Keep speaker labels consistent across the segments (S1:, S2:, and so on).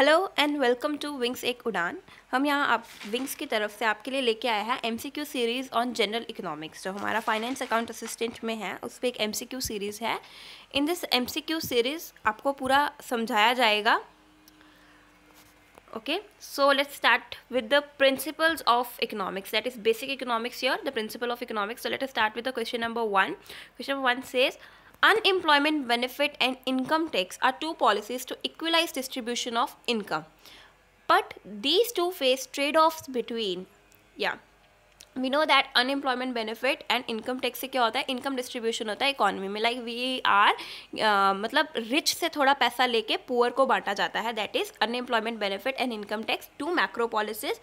S1: Hello and welcome to Wings Ek Udaan हम यहाँ आप विंग्स की तरफ से आपके लिए लेके आए हैं MCQ series on general economics जो हमारा फाइनेंस अकाउंट असिस्टेंट में है उस पर एक एमसीक्यू सीरीज़ है इन दिस एमसीक्यू सीरीज़ आपको पूरा समझाया जाएगा okay so let's start with the principle of economics that is basic economics your the principle of economics so let start with the question number one question number one says Unemployment benefit and income tax are two policies to equalize distribution of income. But these two face trade-offs between, yeah, we know that unemployment benefit and income tax से क्या होता है income distribution होता है economy में like we are मतलब rich से थोड़ा पैसा लेके पुअर को बांटा जाता है that is unemployment benefit and income tax to macro policies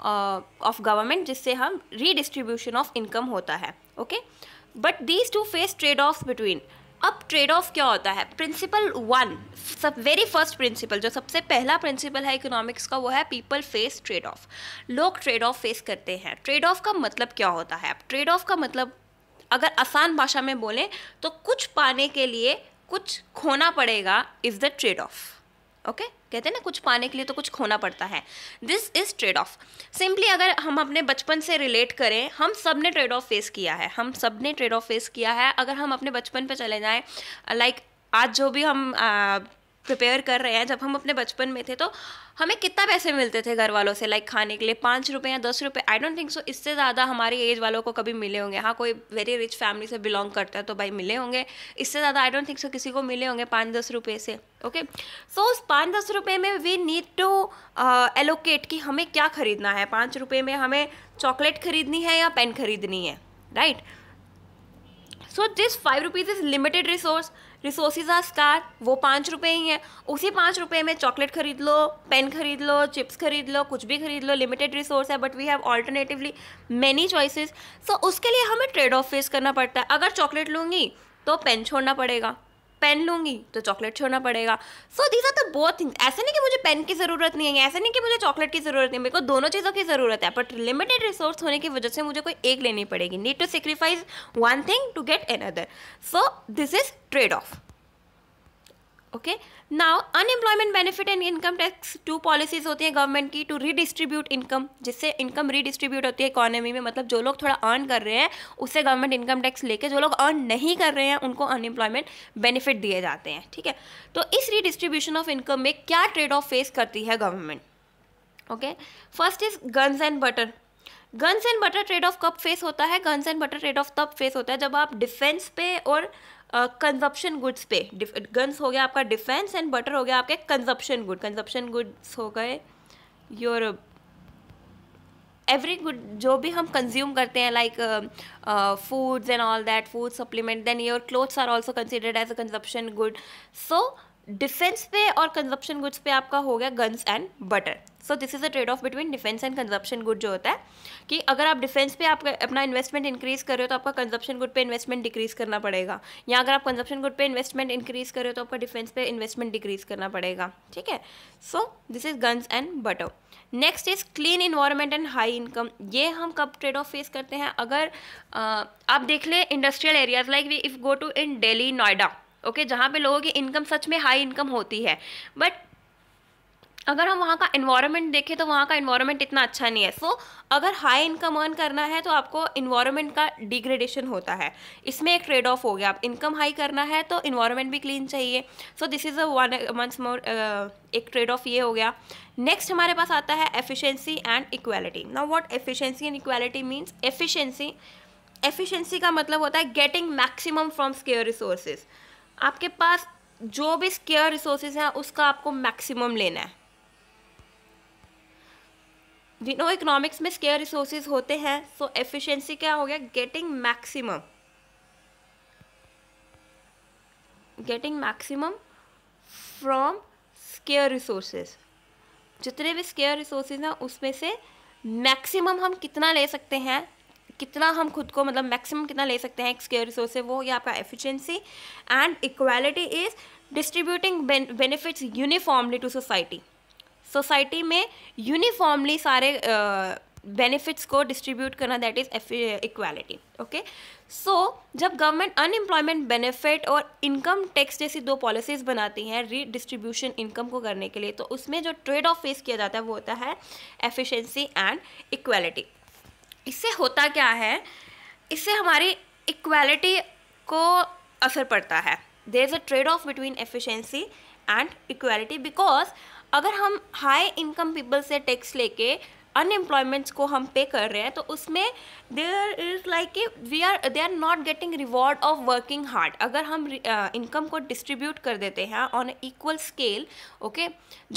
S1: of government जिससे हम रीडिस्ट्रीब्यूशन ऑफ इनकम होता है okay but these two face trade off between अब ट्रेड ऑफ क्या होता है प्रिंसिपल वन सब वेरी फर्स्ट प्रिंसिपल जो सबसे पहला प्रिंसिपल है इकोनॉमिक्स का वो है पीपल फेस ट्रेड ऑफ लोग ट्रेड ऑफ फेस करते हैं ट्रेड ऑफ का मतलब क्या होता है अब ट्रेड ऑफ का मतलब अगर आसान भाषा में बोलें तो कुछ पाने के लिए कुछ खोना पड़ेगा is the trade off okay okay? कहते हैं ना कुछ पाने के लिए तो कुछ खोना पड़ता है this is trade off simply अगर हम अपने बचपन से रिलेट करें हम सब ने ट्रेड ऑफ फेस किया है हम सब ने ट्रेड ऑफ फेस किया है अगर हम अपने बचपन पर चले जाएँ लाइक like, आज जो भी हम प्रिपेयर कर रहे हैं जब हम अपने बचपन में थे तो हमें कितना पैसे मिलते थे घर वालों से लाइक खाने के लिए पाँच रुपये या दस रुपये आई डोंट थिंक सो इससे ज़्यादा हमारे एज वालों को कभी मिले होंगे हाँ कोई वेरी रिच फैमिली से बिलोंग करता है तो भाई मिले होंगे इससे ज़्यादा आई डोंट थिंक सो किसी को मिले होंगे पाँच दस रुपये से ओके सो उस पाँच दस रुपये में वी नीड टू एलोकेट कि हमें क्या ख़रीदना है पाँच रुपये में हमें चॉकलेट खरीदनी है या पेन खरीदनी है right so this five rupees is limited resource resources are scarce वो पाँच रुपये ही हैं उसी पाँच रुपये में चॉकलेट खरीद लो पेन खरीद लो चिप्स खरीद लो कुछ भी खरीद लो लिमिटेड रिसोर्स है but we have alternatively many choices so उसके लिए हमें ट्रेड ऑफ फेस करना पड़ता है अगर चॉकलेट लूँगी तो पेन छोड़ना पड़ेगा पेन लूंगी तो चॉकलेट छोड़ना पड़ेगा so these are the both things ऐसे नहीं कि मुझे पेन की ज़रूरत नहीं है ऐसे नहीं कि मुझे चॉकलेट की ज़रूरत नहीं है मेरे को दोनों चीज़ों की ज़रूरत है बट लिमिटेड रिसोर्स होने की वजह से मुझे कोई एक लेनी पड़ेगी need to sacrifice one thing to get another so this is trade off okay now unemployment benefit and income tax two policies होती हैं गवर्नमेंट की टू रीडिस्ट्रीब्यूट इनकम जिससे इनकम रीडिस्ट्रीब्यूट होती है इकोनॉमी में मतलब जो लोग थोड़ा अर्न कर रहे हैं उससे गवर्नमेंट इनकम टैक्स लेके जो लोग अर्न नहीं कर रहे हैं उनको अनएम्प्लॉयमेंट बेनिफिट दिए जाते हैं ठीक है तो इस रीडिस्ट्रीब्यूशन ऑफ इनकम में क्या ट्रेड ऑफ फेस करती है government okay first is guns and butter guns and butter trade off कब फेस होता है guns and butter trade off तब फेस होता है जब आप डिफेंस पे और कंजप्शन गुड्स पे गन्स हो गया आपका डिफेंस एंड बटर हो गया आपके कंजप्शन गुड कंजप्शन गुड्स हो गए योर एवरी गुड जो भी हम कंज्यूम करते हैं like foods and all that food supplement then your clothes are also considered as a consumption good so defence पे और कंजप्शन गुड्स पे आपका हो गया guns and butter so this is a trade off between defence and consumption good जो होता है कि अगर आप डिफेंस पे आप अपना इन्वेस्टमेंट इंक्रीज़ कर रहे हो तो आपका कंजप्शन गुड पे इन्वेस्टमेंट डिक्रीज़ करना पड़ेगा या अगर आप कंजप्शन गुड पे इन्वेस्टमेंट इंक्रीज़ कर रहे हो तो आपका डिफेंस पे इन्वेस्टमेंट डिक्रीज़ करना पड़ेगा ठीक है so this is guns and butter next is clean environment and high income ये हम कब ट्रेड ऑफ फेस करते हैं अगर uh, आप देख लें industrial areas like we if go to in Delhi Noida okay okay, जहाँ पे लोगों की इनकम सच में हाई इनकम होती है बट अगर हम वहाँ का इन्वायरमेंट देखें तो वहाँ का इन्वायरमेंट इतना अच्छा नहीं है सो so, अगर हाई इनकम अर्न करना है तो आपको इन्वायरमेंट का डिग्रेडेशन होता है इसमें एक ट्रेड ऑफ हो गया आप इनकम हाई करना है तो इन्वायरमेंट भी क्लीन चाहिए so this is a one more एक ट्रेड ऑफ ये हो गया नेक्स्ट हमारे पास आता है efficiency and equality now what efficiency and equality means efficiency efficiency का मतलब होता है getting maximum from scarce resources आपके पास जो भी स्केयर रिसोर्सेज हैं उसका आपको मैक्सिमम लेना है जिनो इकोनॉमिक्स में स्केयर रिसोर्सेज होते हैं सो एफिशिएंसी क्या हो गया getting maximum getting maximum from scarce resources जितने भी स्केयर रिसोर्सेज हैं उसमें से मैक्सिमम हम कितना ले सकते हैं कितना हम खुद को मतलब मैक्सिमम कितना ले सकते हैं एक्सकेयर रिसोर्स से वो ये आपका efficiency and equality is distributing benefits uniformly to society society में यूनिफॉर्मली सारे बेनिफिट्स uh, को डिस्ट्रीब्यूट करना that is equality okay so जब गवर्नमेंट अनएम्प्लॉयमेंट बेनिफिट और इनकम टैक्स जैसी दो पॉलिसीज़ बनाती हैं रीडिस्ट्रीब्यूशन इनकम को करने के लिए तो उसमें जो ट्रेड ऑफ फेस किया जाता है वो होता है एफिशिएंसी एंड इक्वालिटी इससे होता क्या है इससे हमारी इक्वालिटी को असर पड़ता है there is a trade off between efficiency and equality because अगर हम हाई इनकम पीपल से टैक्स लेके अनएम्प्लॉयमेंट्स को हम पे कर रहे हैं तो उसमें देर इज़ लाइक कि we are they are not getting reward of working hard अगर हम इनकम uh, को डिस्ट्रीब्यूट कर देते हैं ऑन इक्वल स्केल ओके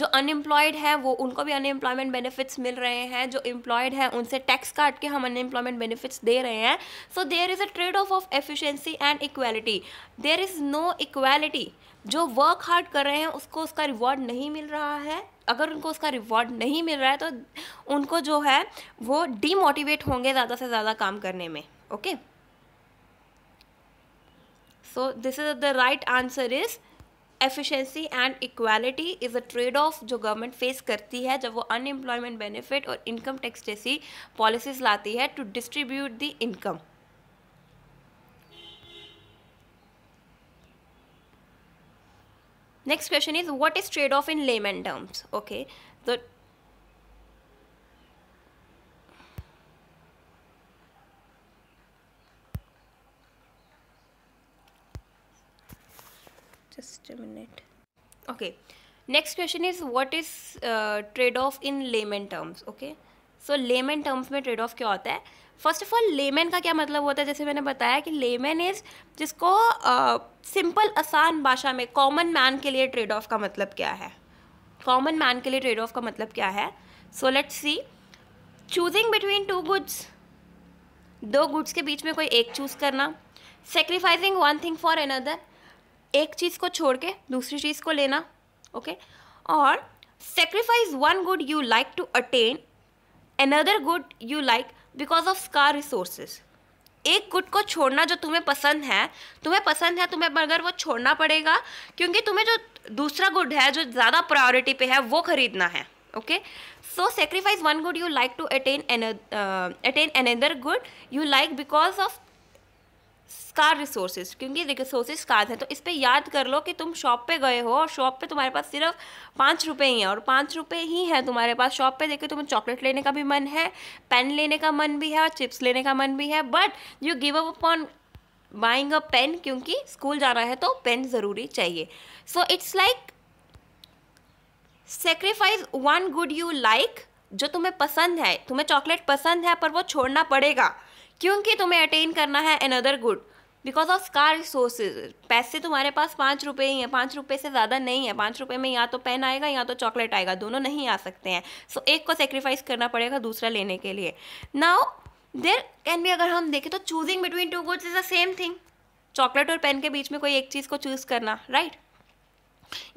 S1: जो अनएम्प्लॉयड है वो उनको भी अनएम्प्लॉयमेंट बेनिफिट्स मिल रहे हैं जो एम्प्लॉयड है उनसे टैक्स काट के हम अनएम्प्लॉयमेंट बेनिफिट्स दे रहे हैं so there is a trade off of efficiency and equality there is no equality जो वर्क हार्ड कर रहे हैं उसको उसका रिवॉर्ड नहीं मिल रहा है अगर उनको उसका रिवॉर्ड नहीं मिल रहा है तो उनको जो है वो डीमोटिवेट होंगे ज़्यादा से ज़्यादा काम करने में okay so this is the right answer is efficiency and equality is a trade off जो गवर्नमेंट फेस करती है जब वो अनएम्प्लॉयमेंट बेनिफिट और इनकम टैक्स जैसी पॉलिसीज़ लाती है to distribute the income Next question is what is trade-off in layman terms? Okay, the just a minute. Okay, next question is what is uh, trade-off in layman terms? Okay, so layman terms में trade-off क्या होता है? First of all layman का क्या मतलब होता है जैसे मैंने बताया कि लेमैन इज़ जिसको सिंपल uh, आसान भाषा में कॉमन मैन के लिए ट्रेड ऑफ का मतलब क्या है कॉमन मैन के लिए ट्रेड ऑफ का मतलब क्या है so let's see choosing between two goods दो गुड्स के बीच में कोई एक चूज़ करना sacrificing one thing for another एक चीज़ को छोड़ के दूसरी चीज़ को लेना ओके okay? और sacrifice one good you like to attain another good you like because of scarce resources एक गुट को छोड़ना जो तुम्हें पसंद है तुम्हें पसंद है तुम्हें मगर वो छोड़ना पड़ेगा क्योंकि तुम्हें जो दूसरा गुड है जो ज़्यादा प्रायोरिटी पे है वो खरीदना है okay so sacrifice one good you like to attain attain another good you like because of scarce resources क्योंकि रिसोर्सेज स्कार हैं तो इस पर याद कर लो कि तुम शॉप पे गए हो और शॉप पे तुम्हारे पास सिर्फ पाँच रुपये ही हैं और पाँच रुपये ही हैं तुम्हारे पास शॉप पे देखिए तुम्हें चॉकलेट लेने का भी मन है पेन लेने का मन भी है और चिप्स लेने का मन भी है but you give up upon buying a pen क्योंकि स्कूल जाना है तो पेन ज़रूरी चाहिए so it's like sacrifice one good you like जो तुम्हें पसंद है तुम्हें चॉकलेट पसंद है पर वो छोड़ना पड़ेगा क्योंकि तुम्हें अटेन करना है another good because of scarce resources पैसे तुम्हारे पास पाँच रुपये ही हैं पाँच रुपये से ज़्यादा नहीं है पाँच रुपये में या तो पेन आएगा या तो चॉकलेट आएगा दोनों नहीं आ सकते हैं सो so, एक को सेक्रीफाइस करना पड़ेगा दूसरा लेने के लिए नाउ देर कैन भी अगर हम देखें तो choosing between two goods is the same thing chocolate और पेन के बीच में कोई एक चीज़ को चूज़ करना राइट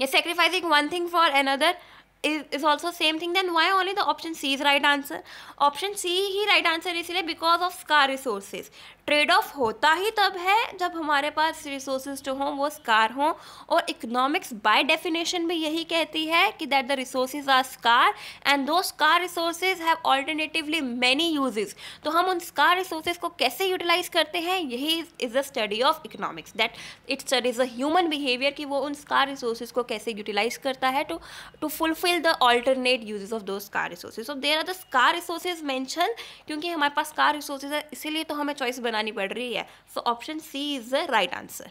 S1: या sacrificing one thing for another is is also same thing then why only the option C is right answer option C ही राइट आंसर इसलिए because of scarce resources trade off होता ही तब है जब हमारे पास रिसोर्सेज जो हों वो स्कार हों और इकोनॉमिक्स बाय डेफिनेशन भी यही कहती है कि that the resources are scarce and those scarce resources have alternatively many uses तो हम उन स्कार रिसोर्सेज को कैसे यूटिलाइज करते हैं यही is the study of economics that it studies the human behaviour कि वो उन स्कार रिसोर्सेज को कैसे यूटिलाइज करता है to to fulfil the alternate uses of those scarce resources of there are the scarce resources mention क्योंकि हमारे पास scar resources है इसीलिए तो हमें चॉइस बनानी पड़ रही है so option C is the right answer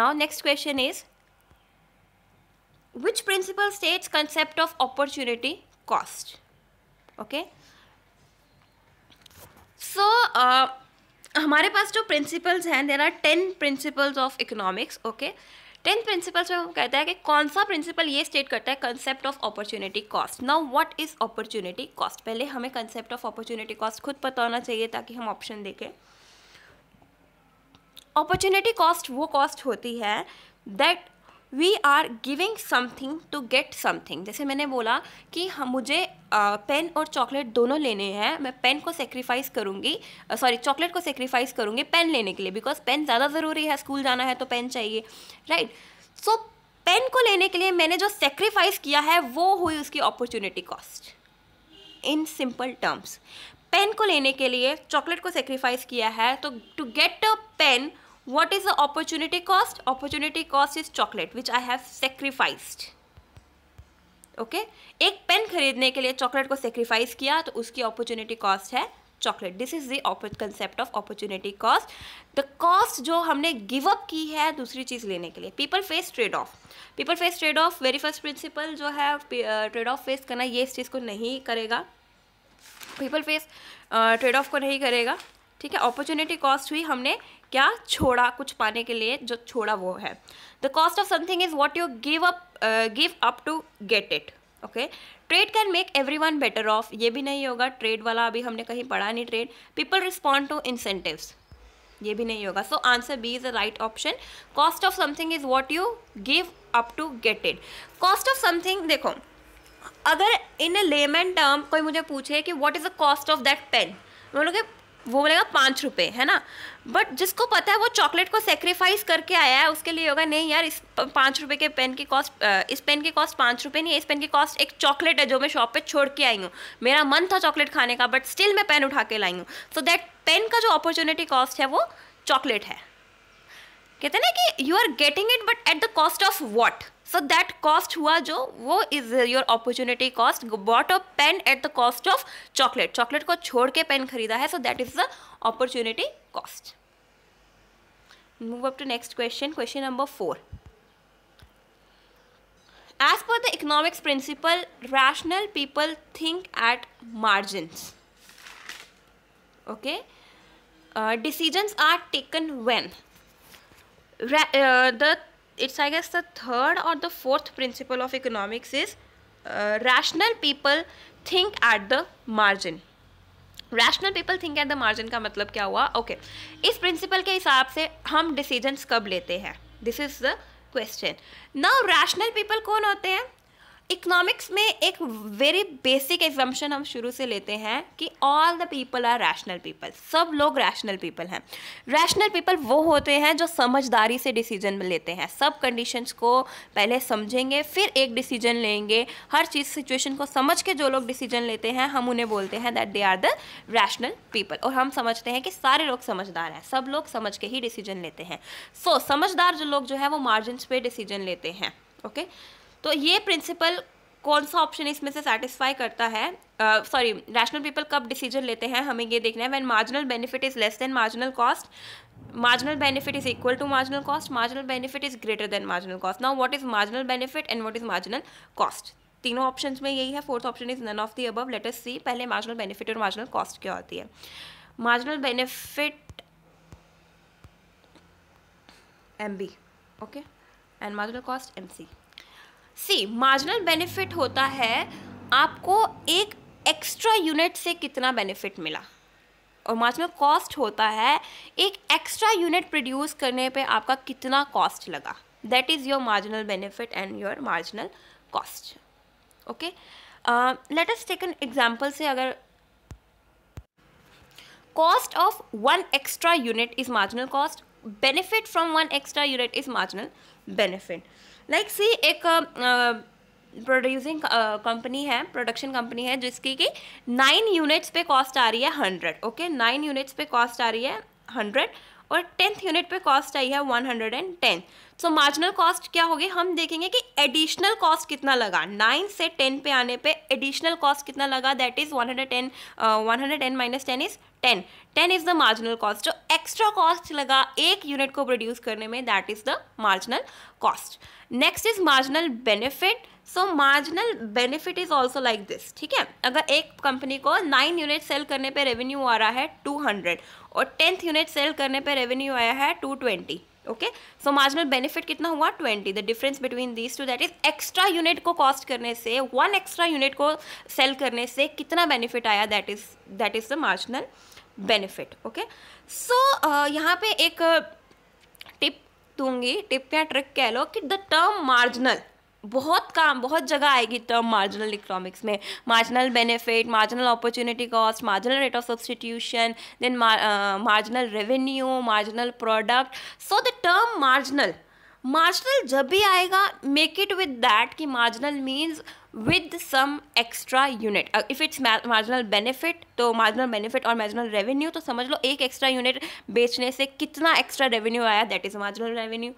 S1: now next question is which principle states concept of opportunity cost okay so हमारे पास जो प्रिंसिपल्स हैं there are ten principles of economics okay tenth principles में वो कहता है कि कौन सा प्रिंसिपल ये स्टेट करता है concept of opportunity cost now what is opportunity cost पहले हमें कंसेप्ट ऑफ अपॉर्चुनिटी कॉस्ट खुद पता होना चाहिए ताकि हम ऑप्शन देखें अपॉर्चुनिटी कॉस्ट वो कॉस्ट होती है that we are giving something to get something जैसे मैंने बोला कि हम मुझे पेन और चॉकलेट दोनों लेने हैं मैं पेन को सेक्रीफाइस करूँगी सॉरी चॉकलेट को सेक्रीफाइस करूँगी पेन लेने के लिए बिकॉज पेन ज़्यादा ज़रूरी है स्कूल जाना है तो पेन चाहिए राइट सो पेन को लेने के लिए मैंने जो सेक्रीफाइस किया है वो हुई उसकी opportunity cost in simple terms pen को लेने के लिए चॉकलेट को सेक्रीफाइस किया है तो to get a pen What is the opportunity cost? Opportunity cost is chocolate which I have sacrificed. Okay okay? एक पेन खरीदने के लिए चॉकलेट को सेक्रीफाइस किया तो उसकी अपॉर्चुनिटी कॉस्ट है chocolate this is the concept of opportunity cost the cost जो हमने गिव अप की है दूसरी चीज़ लेने के लिए people face trade off people face trade off very first principle जो है ट्रेड ऑफ फेस करना ये इस चीज़ को नहीं करेगा पीपल फेस ट्रेड ऑफ को नहीं करेगा ठीक है अपॉर्चुनिटी कॉस्ट हुई हमने क्या छोड़ा कुछ पाने के लिए जो छोड़ा वो है the cost of something is what you give up give up to get it okay trade can make everyone better off ये भी नहीं होगा ट्रेड वाला अभी हमने कहीं पढ़ा नहीं trade people respond to incentives ये भी नहीं होगा so answer B is the right option cost of something is what you give up to get it cost of something देखो अगर इन लेमन टर्म कोई मुझे पूछे कि what is the cost of that pen बोलोगे वो बोलेगा पाँच रुपये है ना बट जिसको पता है वो चॉकलेट को सेक्रीफाइस करके आया है उसके लिए होगा नहीं यार इस पाँच रुपये के पेन की कॉस्ट इस पेन की कॉस्ट पाँच रुपये नहीं है इस पेन की कॉस्ट एक चॉकलेट है जो मैं शॉप पे छोड़ के आई हूँ मेरा मन था चॉकलेट खाने का बट स्टिल मैं पेन उठा के लाई हूँ सो दैट पेन का जो अपॉर्चुनिटी कॉस्ट है वो चॉकलेट है कहते ना कि you are getting it but at the cost of what so that cost हुआ जो वो is your opportunity cost what a pen at the cost of chocolate chocolate को छोड़ के पेन खरीदा है so that is the opportunity cost. Move up to next question, question number 4. As per the economics principle, rational people think at margins. Okay. Uh, decisions are taken when? Ra uh, the it's I guess the third or the fourth principle of economics is uh, rational people think at the margin. Rational people think at the margin का मतलब क्या हुआ okay okay. इस principal के हिसाब से हम decisions कब लेते हैं this is the question now rational people कौन होते हैं इकोनॉमिक्स में एक वेरी बेसिक एग्जाम्पन हम शुरू से लेते हैं कि all the people are rational people सब लोग रैशनल पीपल हैं रैशनल पीपल वो होते हैं जो समझदारी से डिसीजन लेते हैं सब कंडीशंस को पहले समझेंगे फिर एक डिसीजन लेंगे हर चीज़ सिचुएशन को समझ के जो लोग डिसीजन लेते हैं हम उन्हें बोलते हैं that they are the rational people और हम समझते हैं कि सारे लोग समझदार हैं सब लोग समझ के ही डिसीजन लेते हैं सो so, समझदार जो लोग जो है वो मार्जिन पे डिसीजन लेते हैं ओके okay? तो ये प्रिंसिपल कौन सा ऑप्शन इसमें से सेटिस्फाई करता है सॉरी रैशनल पीपल कब डिसीजन लेते हैं हमें ये देखना है when marginal benefit is less than marginal cost marginal benefit is equal to marginal cost marginal benefit is greater than marginal cost now what is marginal benefit and what is marginal cost तीनों option में यही है fourth option is none of the above letter C पहले marginal benefit और marginal cost क्या होती है marginal benefit M B okay and marginal cost M C C marginal benefit होता है आपको एक एक्स्ट्रा यूनिट से कितना बेनिफिट मिला और मार्जिनल कॉस्ट होता है एक एक्स्ट्रा यूनिट प्रोड्यूस करने पे आपका कितना कॉस्ट लगा that is your marginal benefit and your marginal cost okay let us take an example से अगर cost of one extra unit is marginal cost benefit from one extra unit is marginal benefit like like, see एक producing company है production company है जिसकी कि nine units पे cost आ रही है हंड्रेड ओके नाइन यूनिट्स पे कॉस्ट आ रही है हंड्रेड और टेंथ यूनिट पे कॉस्ट आई है one hundred and ten so marginal cost क्या होगी हम देखेंगे कि एडिशनल कॉस्ट कितना लगा नाइन से टेन पे आने पे एडिशनल कॉस्ट कितना लगा that is one hundred ten one hundred ten minus ten is ten ten is the marginal cost जो एक्स्ट्रा कॉस्ट लगा एक यूनिट को प्रोड्यूस करने में that is the marginal cost next is marginal benefit so marginal benefit is also like this ठीक है अगर एक कंपनी को नाइन यूनिट सेल करने पे रेवेन्यू आ रहा है टू हंड्रेड और टेंथ यूनिट सेल करने पे रेवेन्यू आया है two twenty okay so marginal benefit कितना हुआ twenty the difference between these two that is extra unit को कॉस्ट करने से वन एक्स्ट्रा यूनिट को सेल करने से कितना बेनिफिट आया that is that is the marginal benefit okay so यहाँ पे एक टिप uh, दूंगी टिप या ट्रिक कह लो कि द टर्म मार्जिनल बहुत काम बहुत जगह आएगी टर्म मार्जिनल इकोनॉमिक्स में marginal benefit marginal opportunity cost marginal rate of substitution then marginal revenue marginal product so the term marginal marginal जब भी आएगा मेक इट विद दैट कि marginal means with some extra unit if it's marginal benefit तो marginal benefit और marginal revenue तो समझ लो एक एक्स्ट्रा यूनिट बेचने से कितना एक्स्ट्रा रेवेन्यू आया that is marginal revenue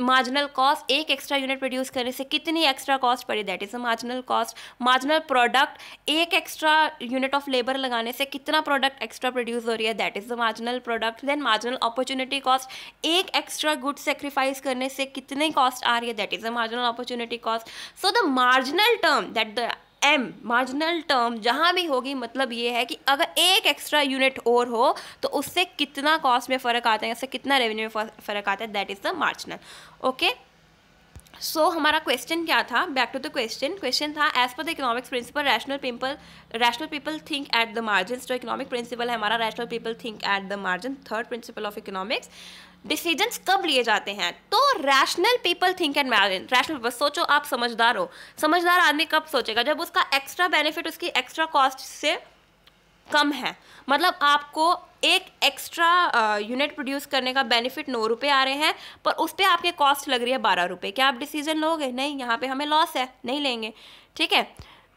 S1: marginal cost एक एक्स्ट्रा यूनिट प्रोड्यूस करने से कितनी एक्स्ट्रा कॉस्ट पड़ी that is a marginal cost marginal product एक एक्स्ट्रा यूनिट ऑफ लेबर लगाने से कितना प्रोडक्ट एक्स्ट्रा प्रोड्यूस हो रही है that is the marginal product then marginal opportunity cost एक एक्स्ट्रा गुड सेक्रीफाइस करने से कितनी कॉस्ट आ रही है that is a marginal opportunity cost so the marginal term that the M marginal term जहाँ भी होगी मतलब ये है कि अगर एक एक्स्ट्रा यूनिट और हो तो उससे कितना कॉस्ट में फ़र्क आता है उससे कितना रेवेन्यू में फ़र्क आता है that is the marginal okay so so, हमारा क्वेश्चन क्या था back to the question question था as per the economics principle rational people rational people think at the margin जो इकोनॉमिक प्रिंसिपल है हमारा rational people think at the margin third principle of economics decisions कब लिए जाते हैं तो rational people think and margin rational people सोचो आप समझदार हो समझदार आदमी कब सोचेगा जब उसका एक्स्ट्रा बेनिफिट उसकी एक्स्ट्रा कॉस्ट से कम है मतलब आपको एक एक्स्ट्रा यूनिट प्रोड्यूस करने का बेनिफिट नौ रुपये आ रहे हैं पर उस पर आपके कॉस्ट लग रही है बारह रुपये क्या आप डिसीजन लोगे नहीं यहाँ पे हमें लॉस है नहीं लेंगे ठीक है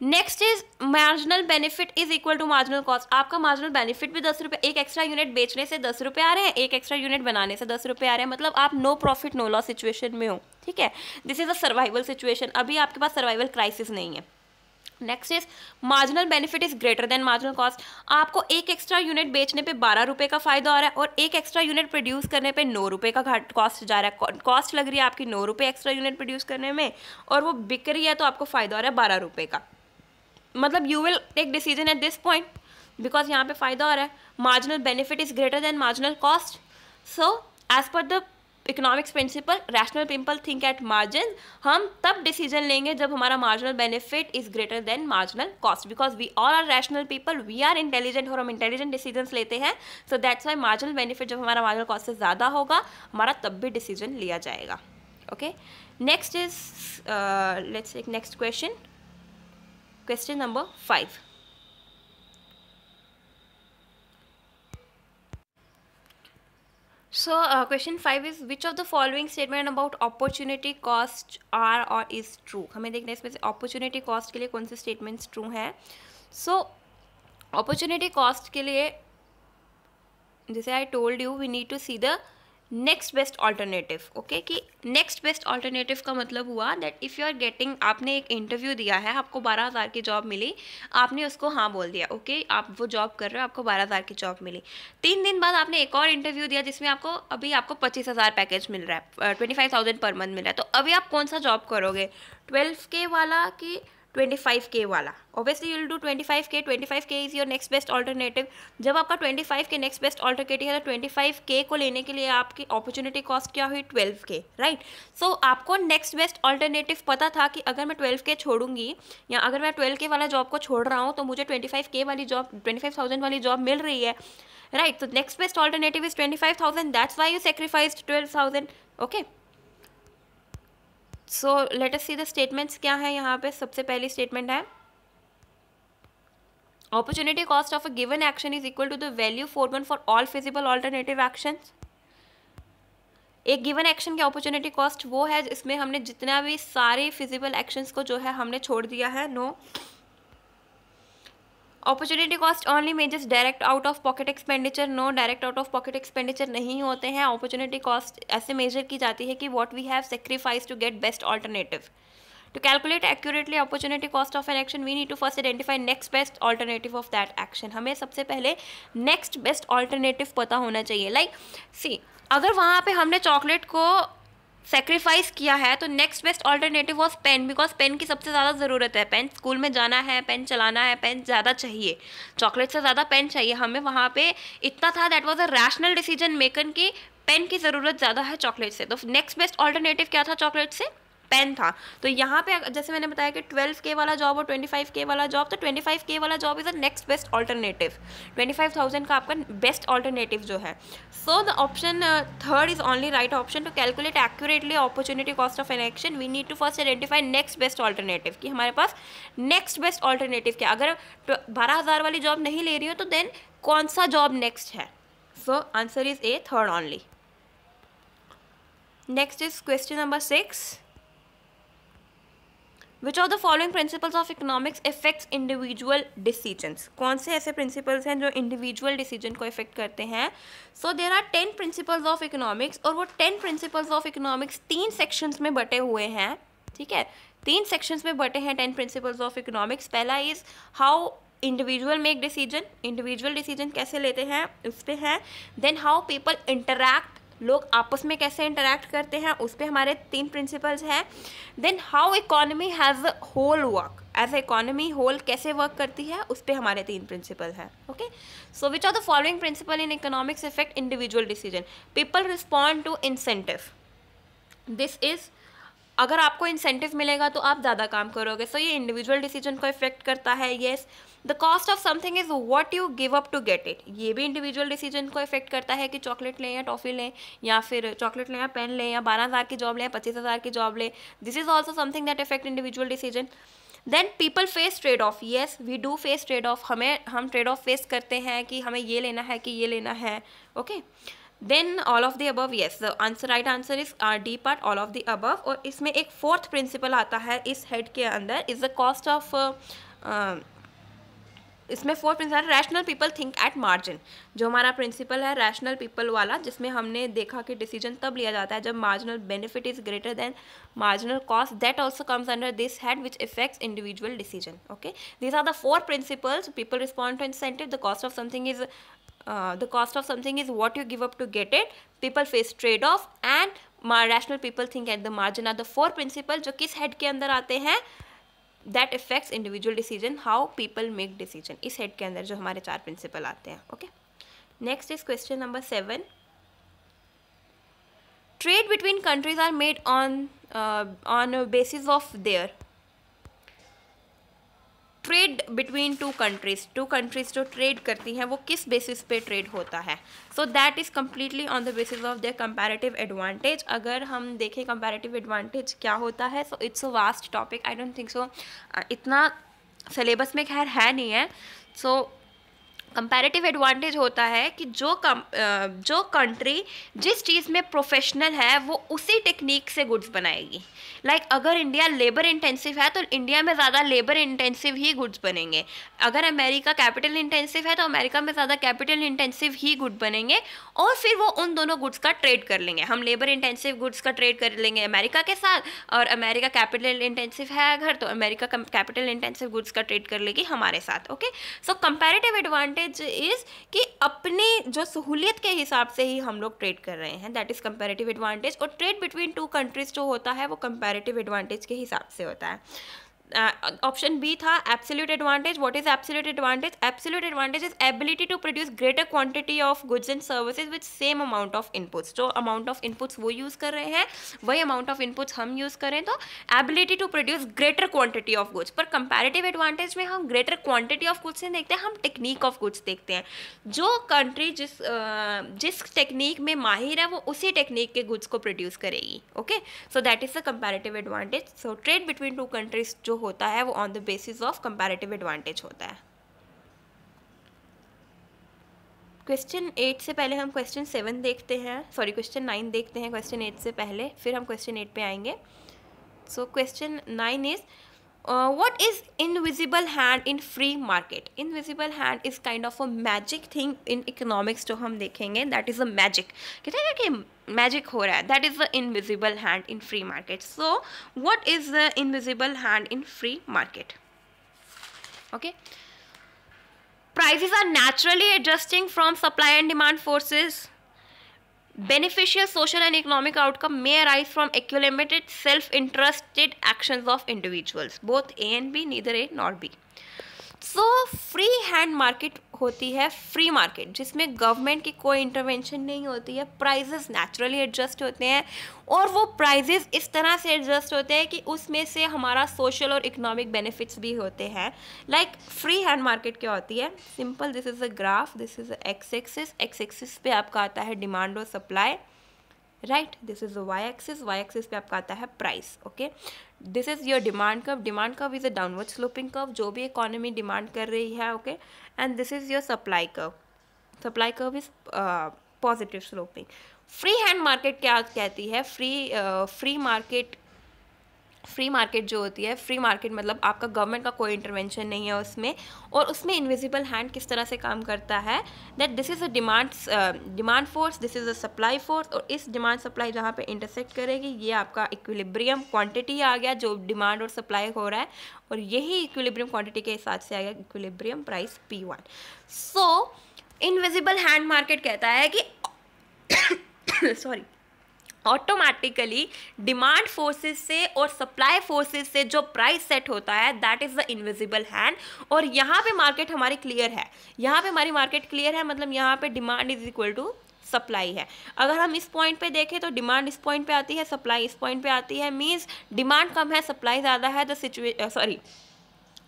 S1: next is marginal benefit is equal to marginal cost आपका मार्जिनल बेनिफिट भी दस रुपये एक एक्स्ट्रा यूनिट बेचने से दस रुपये आ रहे हैं एक एक्स्ट्रा यूनिट बनाने से दस रुपये आ रहे हैं मतलब आप no profit no loss situation में हो ठीक है this is a survival situation अभी आपके पास सर्वाइवल क्राइसिस नहीं है next is marginal benefit is greater than marginal cost आपको एक एक्स्ट्रा यूनिट बेचने पे बारह रुपये का फायदा हो रहा है और एक एक्स्ट्रा यूनिट प्रोड्यूस करने पे नौ रुपये का घाट कॉस्ट जा रहा है कॉस्ट लग रही है आपकी नौ रुपये एक्स्ट्रा यूनिट प्रोड्यूस करने में और वो बिक रही है तो आपको फायदा हो रहा है बारह रुपये का मतलब you will take decision at this point because यहाँ पे फ़ायदा हो रहा है marginal benefit is greater than marginal cost so as per the economics principle rational people think at margin हम तब डिसीजन लेंगे जब हमारा marginal benefit is greater than marginal cost because we all are rational people we are intelligent और हम intelligent decision लेते हैं so that's why marginal benefit जब हमारा मार्जिनल कॉस्ट से ज़्यादा होगा हमारा तब भी डिसीजन लिया जाएगा okay next is let's next question question number five so question five is which of the following statement about opportunity cost are और इज ट्रू हमें देखना है इसमें से अपॉर्चुनिटी कॉस्ट के लिए कौन से स्टेटमेंट्स ट्रू हैं सो अपॉर्चुनिटी कॉस्ट के लिए जैसे I told you we need to see the next best alternative okay कि नेक्स्ट बेस्ट ऑल्टरनेटिव का मतलब हुआ that if you are getting आपने एक इंटरव्यू दिया है आपको बारह हज़ार की जॉब मिली आपने उसको हाँ बोल दिया ओके okay? आप वो जॉब कर रहे हो आपको बारह हज़ार की जॉब मिली तीन दिन बाद आपने एक और इंटरव्यू दिया जिसमें आपको अभी आपको पच्चीस हज़ार पैकेज मिल रहा है twenty five thousand per month मिल रहा है तो अभी आप कौन सा जॉब करोगे ट्वेल्व के वाला कि 25k वाला obviously will do 25k 25k is your next best alternative जब आपका 25k नेक्स्ट बेस्ट ऑल्टरनेटिव है तो 25k को लेने के लिए आपकी अपॉर्चुनिटी कॉस्ट क्या हुई 12k राइट सो so, आपको नेक्स्ट बेस्ट ऑल्टरनेटिव पता था कि अगर मैं 12k छोड़ूंगी या अगर मैं 12k वाला जॉब को छोड़ रहा हूँ तो मुझे 25k वाली जॉब 25,000 वाली जॉब मिल रही है राइट तो next best alternative is 25,000 that's why you sacrifice 12,000 okay so let us see the statements क्या है यहाँ पे सबसे पहली स्टेटमेंट है cost of a given action is equal to the value for one for all feasible alternative action एक given action की opportunity cost वो है जिसमें हमने जितना भी सारे फिजिबल एक्शंस को जो है हमने छोड़ दिया है no no. Opportunity cost only measures direct out of pocket expenditure no direct out of pocket expenditure नहीं होते हैं अपॉर्चुनिटी कॉस्ट ऐसे मेजर की जाती है कि what we have sacrifice to get best alternative to calculate accurately opportunity cost of an action we need to first identify next best alternative of that action हमें सबसे पहले नेक्स्ट बेस्ट ऑल्टरनेटिव पता होना चाहिए Like, सी अगर वहाँ पे हमने चॉकलेट को सेक्रीफाइस किया है तो next best alternative was pen because pen की सबसे ज़्यादा ज़रूरत है पेन स्कूल में जाना है पेन चलाना है पेन ज़्यादा चाहिए चॉकलेट से ज़्यादा पेन चाहिए हमें वहाँ पे इतना था that was a rational decision maker की पेन की ज़रूरत ज़्यादा है चॉकलेट से तो नेक्स्ट बेस्ट ऑल्टरनेटिव क्या था चॉकलेट से पेन था तो यहाँ पे जैसे मैंने बताया कि के वाला जॉब और के वाला जॉब तो के वाला job is a next best alternative thousand का आपका बेस्ट ऑल्टरनेटिव जो है so the option third is only right option to calculate accurately opportunity cost of an action we need to first identify next best alternative कि हमारे पास next best alternative क्या अगर बारह हज़ार वाली जॉब नहीं ले रही हो तो देन कौन सा जॉब नेक्स्ट है so answer is A third only next is question number six which are the following principles of economics affects individual decisions कौन से ऐसे प्रिंसिपल्स हैं जो इंडिविजुअल डिसीजन को इफेक्ट करते हैं so there are ten principles of economics और वो टेन प्रिंसिपल्स ऑफ इकोनॉमिक्स तीन सेक्शंस में बटे हुए हैं ठीक है तीन सेक्शंस में बटे हैं टेन प्रिंसिपल्स ऑफ इकोनॉमिक्स पहला is how individual make decision individual decision कैसे लेते हैं उस पर है देन हाउ पीपल इंटरैक्ट लोग आपस में कैसे इंटरेक्ट करते हैं उस पर हमारे तीन प्रिंसिपल्स हैं then how economy has whole work as a economy whole कैसे वर्क करती है उस पर हमारे तीन प्रिंसिपल हैं okay so which are the following principle in economics affect individual decision people respond to incentive this is अगर आपको इंसेंटिव मिलेगा तो आप ज़्यादा काम करोगे सो so, ये इंडिविजुअल डिसीजन को इफेक्ट करता है yes the cost of something is what you give up to get it ये भी इंडिविजुअल डिसीजन को इफेक्ट करता है कि चॉकलेट लें या टॉफ़ी लें या फिर चॉकलेट लें या पेन लें या बारह हज़ार की जॉब लें पच्चीस हज़ार की जॉब लें this is also something that affect individual decision then people face trade off yes we do face trade off हमें हम ट्रेड ऑफ फेस करते हैं कि हमें ये लेना है कि ये लेना है okay okay? Then all of the above yes answer right answer is D part all of the above और इसमें एक फोर्थ प्रिंसिपल आता है इस हेड के अंदर इज द कॉस्ट ऑफ इसमें four principle rational people think at margin जो हमारा प्रिंसिपल है रैशनल पीपल वाला जिसमें हमने देखा कि डिसीजन तब लिया जाता है जब marginal benefit is greater than marginal cost that also comes under this head which affects individual decision okay this are the four principles people respond to incentive the cost of something is Uh, the cost of something is what you give up to get it. People face trade off and rational people think at the margin are the four principles which kiss head ke andar aate hain that affects individual decision how people make decision is head ke andar jo hamare char principle aate hain okay next is question number 7 trade between countries are made on uh, on a basis of their trade between two countries two countries जो trade करती हैं वो किस basis पे trade होता है so that is completely on the basis of their comparative advantage अगर हम देखें कंपैरेटिव एडवांटेज क्या होता है so it's a vast topic I don't think so इतना सिलेबस में खैर है नहीं है सो so, कंपैरेटिव एडवांटेज होता है कि जो कम जो कंट्री जिस चीज़ में प्रोफेशनल है वो उसी टेक्निक से गुड्स बनाएगी लाइक like, अगर इंडिया लेबर इंटेंसिव है तो इंडिया में ज़्यादा लेबर इंटेंसिव ही गुड्स बनेंगे अगर अमेरिका कैपिटल इंटेंसिव है तो अमेरिका में ज़्यादा कैपिटल इंटेंसिव ही गुड बनेंगे और फिर वो उन दोनों गुड्स का ट्रेड कर लेंगे हम लेबर इंटेंसिव गुड्स का ट्रेड कर लेंगे अमेरिका के साथ और अमेरिका कैपिटल इंटेंसिव है अगर तो अमेरिका कैपिटल इंटेंसिव गुड्स का ट्रेड कर लेगी हमारे साथ okay so comparative advantage advantage is कि अपने जो सहूलियत के हिसाब से ही हम लोग ट्रेड कर रहे हैं दैट इज़ कंपेरेटिव एडवांटेज और ट्रेड बिटवीन टू कंट्रीज़ जो होता है वो कंपेरेटिव एडवांटेज के हिसाब से होता है ऑप्शन बी था absolute advantage what is absolute advantage absolute advantage is ability to produce greater quantity of goods and services with same amount of inputs जो अमाउंट ऑफ इनपुट्स वो यूज़ कर रहे हैं वही अमाउंट ऑफ इनपुट्स हम use करें तो ability to produce greater quantity of goods पर कंपेरेटिव एडवांटेज में हम ग्रेटर क्वांटिटी ऑफ गुड्स नहीं देखते हैं हम टेक्निक ऑफ गुड्स देखते हैं जो कंट्री जिस uh, जिस टेक्निक में माहिर है वो उसी टेक्निक के गुड्स को प्रोड्यूस करेगी okay so that is the comparative advantage so trade between two countries जो होता है वो on the basis of comparative advantage होता है क्वेश्चन एट से पहले हम क्वेश्चन सेवन देखते हैं सॉरी क्वेश्चन नाइन देखते हैं क्वेश्चन एट से पहले फिर हम क्वेश्चन एट पे आएंगे so question nine is uh, what is invisible hand in free market invisible hand is kind of a magic thing in economics तो हम देखेंगे that is a magic कहते हैं कि magic हो रहा है that is the invisible hand in free market so what is the invisible hand in free market okay prices are naturally adjusting from supply and demand forces beneficial social and economic outcome may arise from accumulated self-interested actions of individuals both a and b neither a nor b so free hand market होती है free market जिसमें government की कोई intervention नहीं होती है prices naturally adjust होते हैं और वो प्राइजेस इस तरह से एडजस्ट होते हैं कि उसमें से हमारा सोशल और इकोनॉमिक बेनिफिट्स भी होते हैं लाइक फ्री हैंड मार्केट क्या होती है simple this is a graph this is X axis X axis पे आपका आता है डिमांड और supply right this is Y axis Y axis पे आपका आता है price okay this is your demand curve demand curve is a downward sloping curve जो भी इकोनॉमी डिमांड कर रही है okay okay? and this is your supply curve supply curve is uh, positive sloping free hand market क्या कहती है free free market free market जो होती है फ्री मार्केट मतलब आपका गवर्नमेंट का कोई इंटरवेंशन नहीं है उसमें और उसमें इनविजिबल हैंड किस तरह से काम करता है that this is a demand demand force this is a supply force और इस डिमांड सप्लाई जहाँ पे इंटरसेक्ट करेगी ये आपका इक्विलिब्रियम क्वांटिटी आ गया जो डिमांड और सप्लाई हो रहा है और यही इक्विलिब्रियम क्वांटिटी के हिसाब से आ गया equilibrium price P one so invisible hand market कहता है कि सॉरी ऑटोमेटिकली डिमांड फोर्सेस से और सप्लाई फोर्सेस से जो प्राइस सेट होता है that is the invisible hand और यहाँ पे मार्केट हमारी क्लियर है यहाँ पे हमारी मार्केट क्लियर है मतलब यहाँ पे demand is equal to supply है अगर हम इस पॉइंट पे देखें तो डिमांड इस पॉइंट पे आती है सप्लाई इस पॉइंट पे आती है मीन्स डिमांड कम है सप्लाई ज़्यादा है द सिचुए सॉरी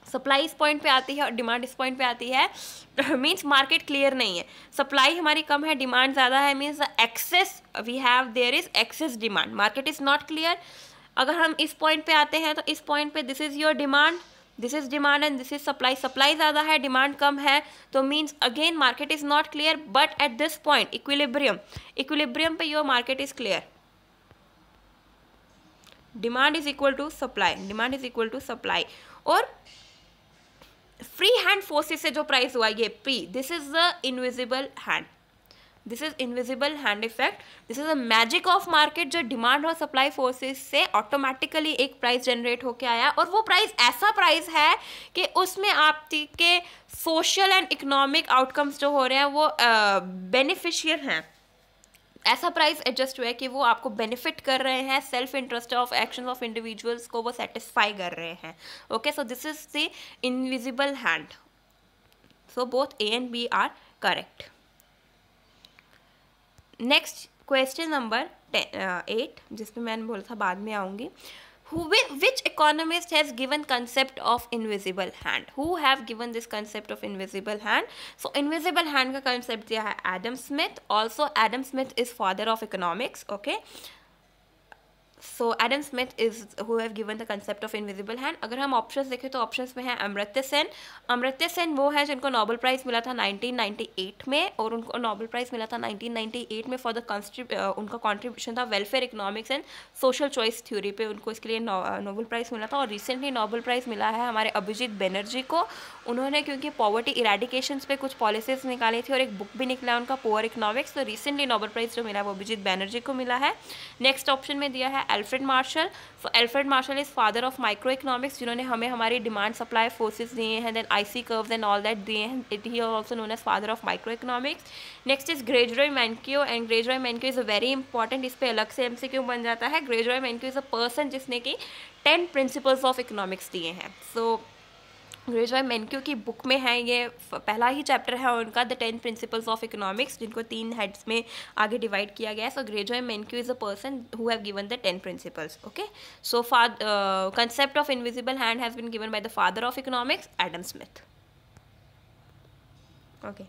S1: सप्लाई इस पॉइंट पे आती है और डिमांड इस पॉइंट पे आती है मीन्स मार्केट क्लियर नहीं है सप्लाई हमारी कम है डिमांड ज़्यादा है means excess we have there is excess demand market is not clear अगर हम इस पॉइंट पे आते हैं तो इस पॉइंट पे this is your demand this is demand and this is supply supply ज़्यादा है डिमांड कम है तो means again market is not clear but at this point equilibrium equilibrium पे your market is clear demand is equal to supply demand is equal to supply और free hand forces से जो price हुआ ये P this is the invisible hand this is invisible hand effect this is a magic of market जो demand और supply forces से automatically एक price generate होके आया और वो प्राइस ऐसा प्राइस है कि उसमें आपके सोशल एंड इकोनॉमिक आउटकम्स जो हो रहे हैं वो बेनिफिशियल uh, हैं ऐसा प्राइस एडजस्ट हुआ है कि वो आपको बेनिफिट कर रहे हैं self interest of action of individuals को वो सेटिस्फाई कर रहे हैं okay so this is the invisible hand so both A and B are correct next question number eight जिसमें मैंने बोला था बाद में आऊँगी who which economist has given concept of invisible hand who have given this concept of invisible hand so invisible hand का concept है adam smith also adam smith is father of economics okay so Adam Smith is who have given the concept of invisible hand अगर हम option देखें तो option में है अमृत्य सेन अमृत्य सेन वो है जिनको नोबल प्राइज़ मिला था 1998 में और उनको नोबल प्राइज़ मिला था 1998 में फॉर द उनका कॉन्ट्रीब्यूशन था welfare economics and social choice theory पे उनको इसके लिए नोबल प्राइज़ मिला था और रिसेंटली नोबल प्राइज़ मिला है हमारे अभिजीत बैनर्जी को उन्होंने क्योंकि पॉवर्टी इराडिकेशन पे कुछ पॉलिसीज निकाली थी और एक बुक भी निकला उनका पोअर इकोनॉमिक्स तो रिसेंटली नोबल प्राइज़ जो मिला है वो अभिजीत बैनर्जी को मिला है नेक्स्ट ऑप्शन में दिया है Alfred Marshall so Alfred Marshall is father of micro economics जिन्होंने हमें हमारी डिमांड सप्लाई फोर्सेज दिए हैं then I C curve and all that दिए हैं it he also known as father of micro economics next is Gregory Mankiw and Gregory Mankiw is a very important इस पर अलग से एम सी क्यों बन जाता है Gregory Mankiw is a person जिसने कि टेन प्रिंसिपल्स ऑफ इकोनॉमिक्स दिए हैं सो so, रेज भाई मेनक्यू की बुक में है ये पहला ही चैप्टर है उनका the ten principles of economics जिनको तीन हेड्स में आगे डिवाइड किया गया है so Gregory Mankiw is a person who have given the ten principles okay so फाद concept of invisible hand has been given by the father of economics Adam Smith okay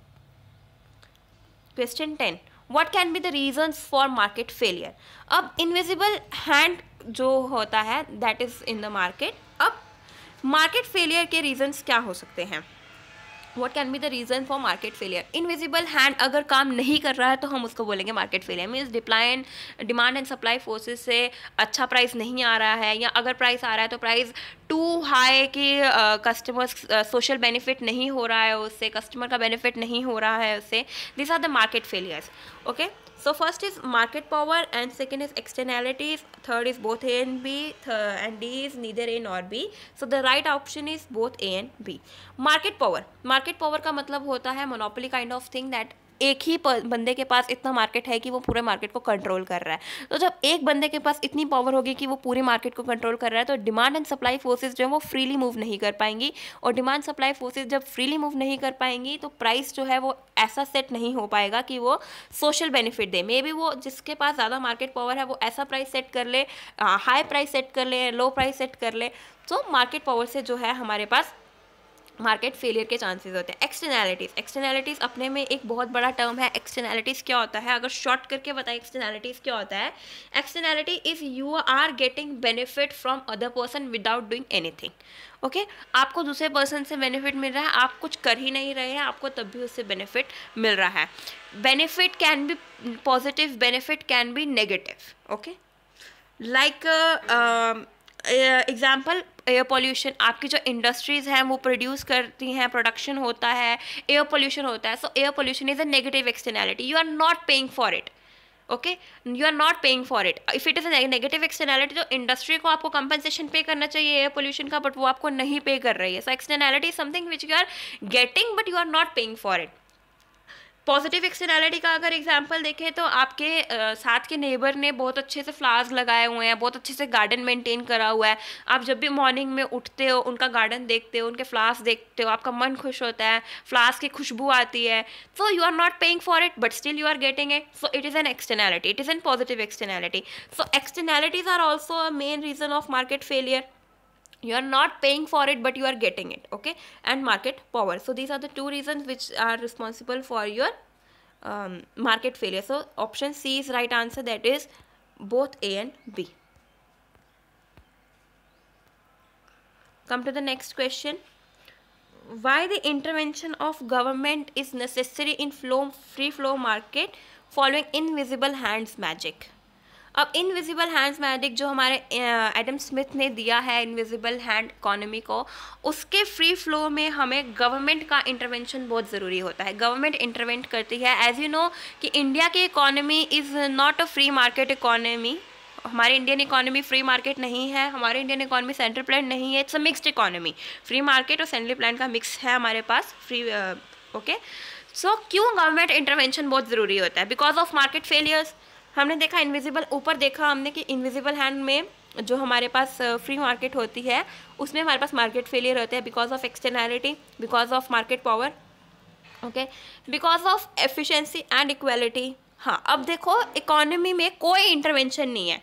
S1: question ten what can be the reasons for market failure अब invisible hand जो होता है that is in the market अब market failure के reasons क्या हो सकते हैं what can be the reason for market failure invisible hand अगर काम नहीं कर रहा है तो हम उसको बोलेंगे मार्केट फेलियर मीन्स डिप्लाइन डिमांड एंड सप्लाई फोर्सेज से अच्छा प्राइस नहीं आ रहा है या अगर प्राइस आ रहा है तो प्राइस टू हाई कि कस्टमर सोशल बेनिफिट नहीं हो रहा है उससे कस्टमर का बेनिफिट नहीं हो रहा है उससे this are the market failures okay so first is market power and second is externalities third is both A and B and D is neither A nor B so the right option is both A and B market power market market power का मतलब होता है monopoly kind of thing that एक ही बंदे के पास इतना market है कि वो पूरे मार्केट को कंट्रोल कर रहा है तो जब एक बंदे के पास इतनी पावर होगी कि वो पूरी मार्केट को कंट्रोल कर रहा है तो डिमांड एंड सप्लाई फोर्सेज जो है वो फ्रीली मूव नहीं कर पाएंगी और डिमांड सप्लाई फोर्सेज जब फ्रीली मूव नहीं कर पाएंगी तो प्राइस जो है वो ऐसा सेट नहीं हो पाएगा कि वो सोशल बेनिफिट दे मे बी वो जिसके पास ज़्यादा मार्केट पावर है वो ऐसा प्राइस सेट कर ले हाई प्राइस सेट कर ले लो प्राइस सेट कर ले तो मार्केट पावर से जो है हमारे पास मार्केट फेलियर के चांसेस होते हैं एक्सटर्नैलिटीज़ एक्सटर्नैलिटीज़ अपने में एक बहुत बड़ा टर्म है एक्सटर्नैलिटीज़ क्या होता है अगर शॉर्ट करके बताएं एक्सटर्नैलिटीज़ क्या होता है externality is you are getting benefit from other person without doing anything okay आपको दूसरे पर्सन से बेनिफिट मिल रहा है आप कुछ कर ही नहीं रहे हैं आपको तब भी उससे बेनिफिट मिल रहा है benefit can be positive benefit can be negative okay like example air pollution आपकी जो इंडस्ट्रीज़ हैं वो प्रोड्यूस करती हैं प्रोडक्शन होता है एयर पोल्यूशन होता है so air pollution is a negative externality you are not paying for it okay you are not paying for it if it is a negative externality तो industry को आपको compensation पे करना चाहिए एयर पोल्यूशन का but वो आपको नहीं पे कर रही है so externality is something which you are getting but you are not paying for it positive externality का अगर एग्जाम्पल देखें तो आपके आ, साथ के नेबर ने बहुत अच्छे से फ्लावर्स लगाए हुए हैं बहुत अच्छे से गार्डन मेंटेन करा हुआ है आप जब भी मॉर्निंग में उठते हो उनका गार्डन देखते हो उनके फ्लावर्स देखते हो आपका मन खुश होता है फ्लावर्स की खुशबू आती है so you are not paying for it but still you are getting it so it is an externality it is an positive externality so externalities are also a main reason of market failure you are not paying for it but you are getting it okay and market power so these are the two reasons which are responsible for your um, market failure so option c is right answer that is both a and b come to the next question why the intervention of government is necessary in flow, free flow market following invisible hands magic अब invisible hands magic जो हमारे Adam Smith ने दिया है invisible hand economy को उसके free flow में हमें गवर्नमेंट का इंटरवेंशन बहुत ज़रूरी होता है गवर्नमेंट इंटरवेंट करती है एज़ यू नो कि इंडिया की economy is not a free market economy हमारी इंडियन इकोनॉमी फ्री मार्केट नहीं है हमारे इंडियन इकोनॉमी सेंट्रल प्लान नहीं है it's a mixed economy free market और सेंट्रल प्लान का मिक्स है हमारे पास फ्री ओके सो क्यों गवर्नमेंट इंटरवेंशन बहुत ज़रूरी होता है बिकॉज ऑफ मार्केट फेलियर्स हमने देखा इनविजिबल ऊपर देखा हमने कि इनविजिबल हैंड में जो हमारे पास फ्री मार्केट होती है उसमें हमारे पास मार्केट फेलियर होते हैं because of externality because of market power okay because of efficiency and equality हाँ अब देखो इकोनॉमी में कोई इंटरवेंशन नहीं है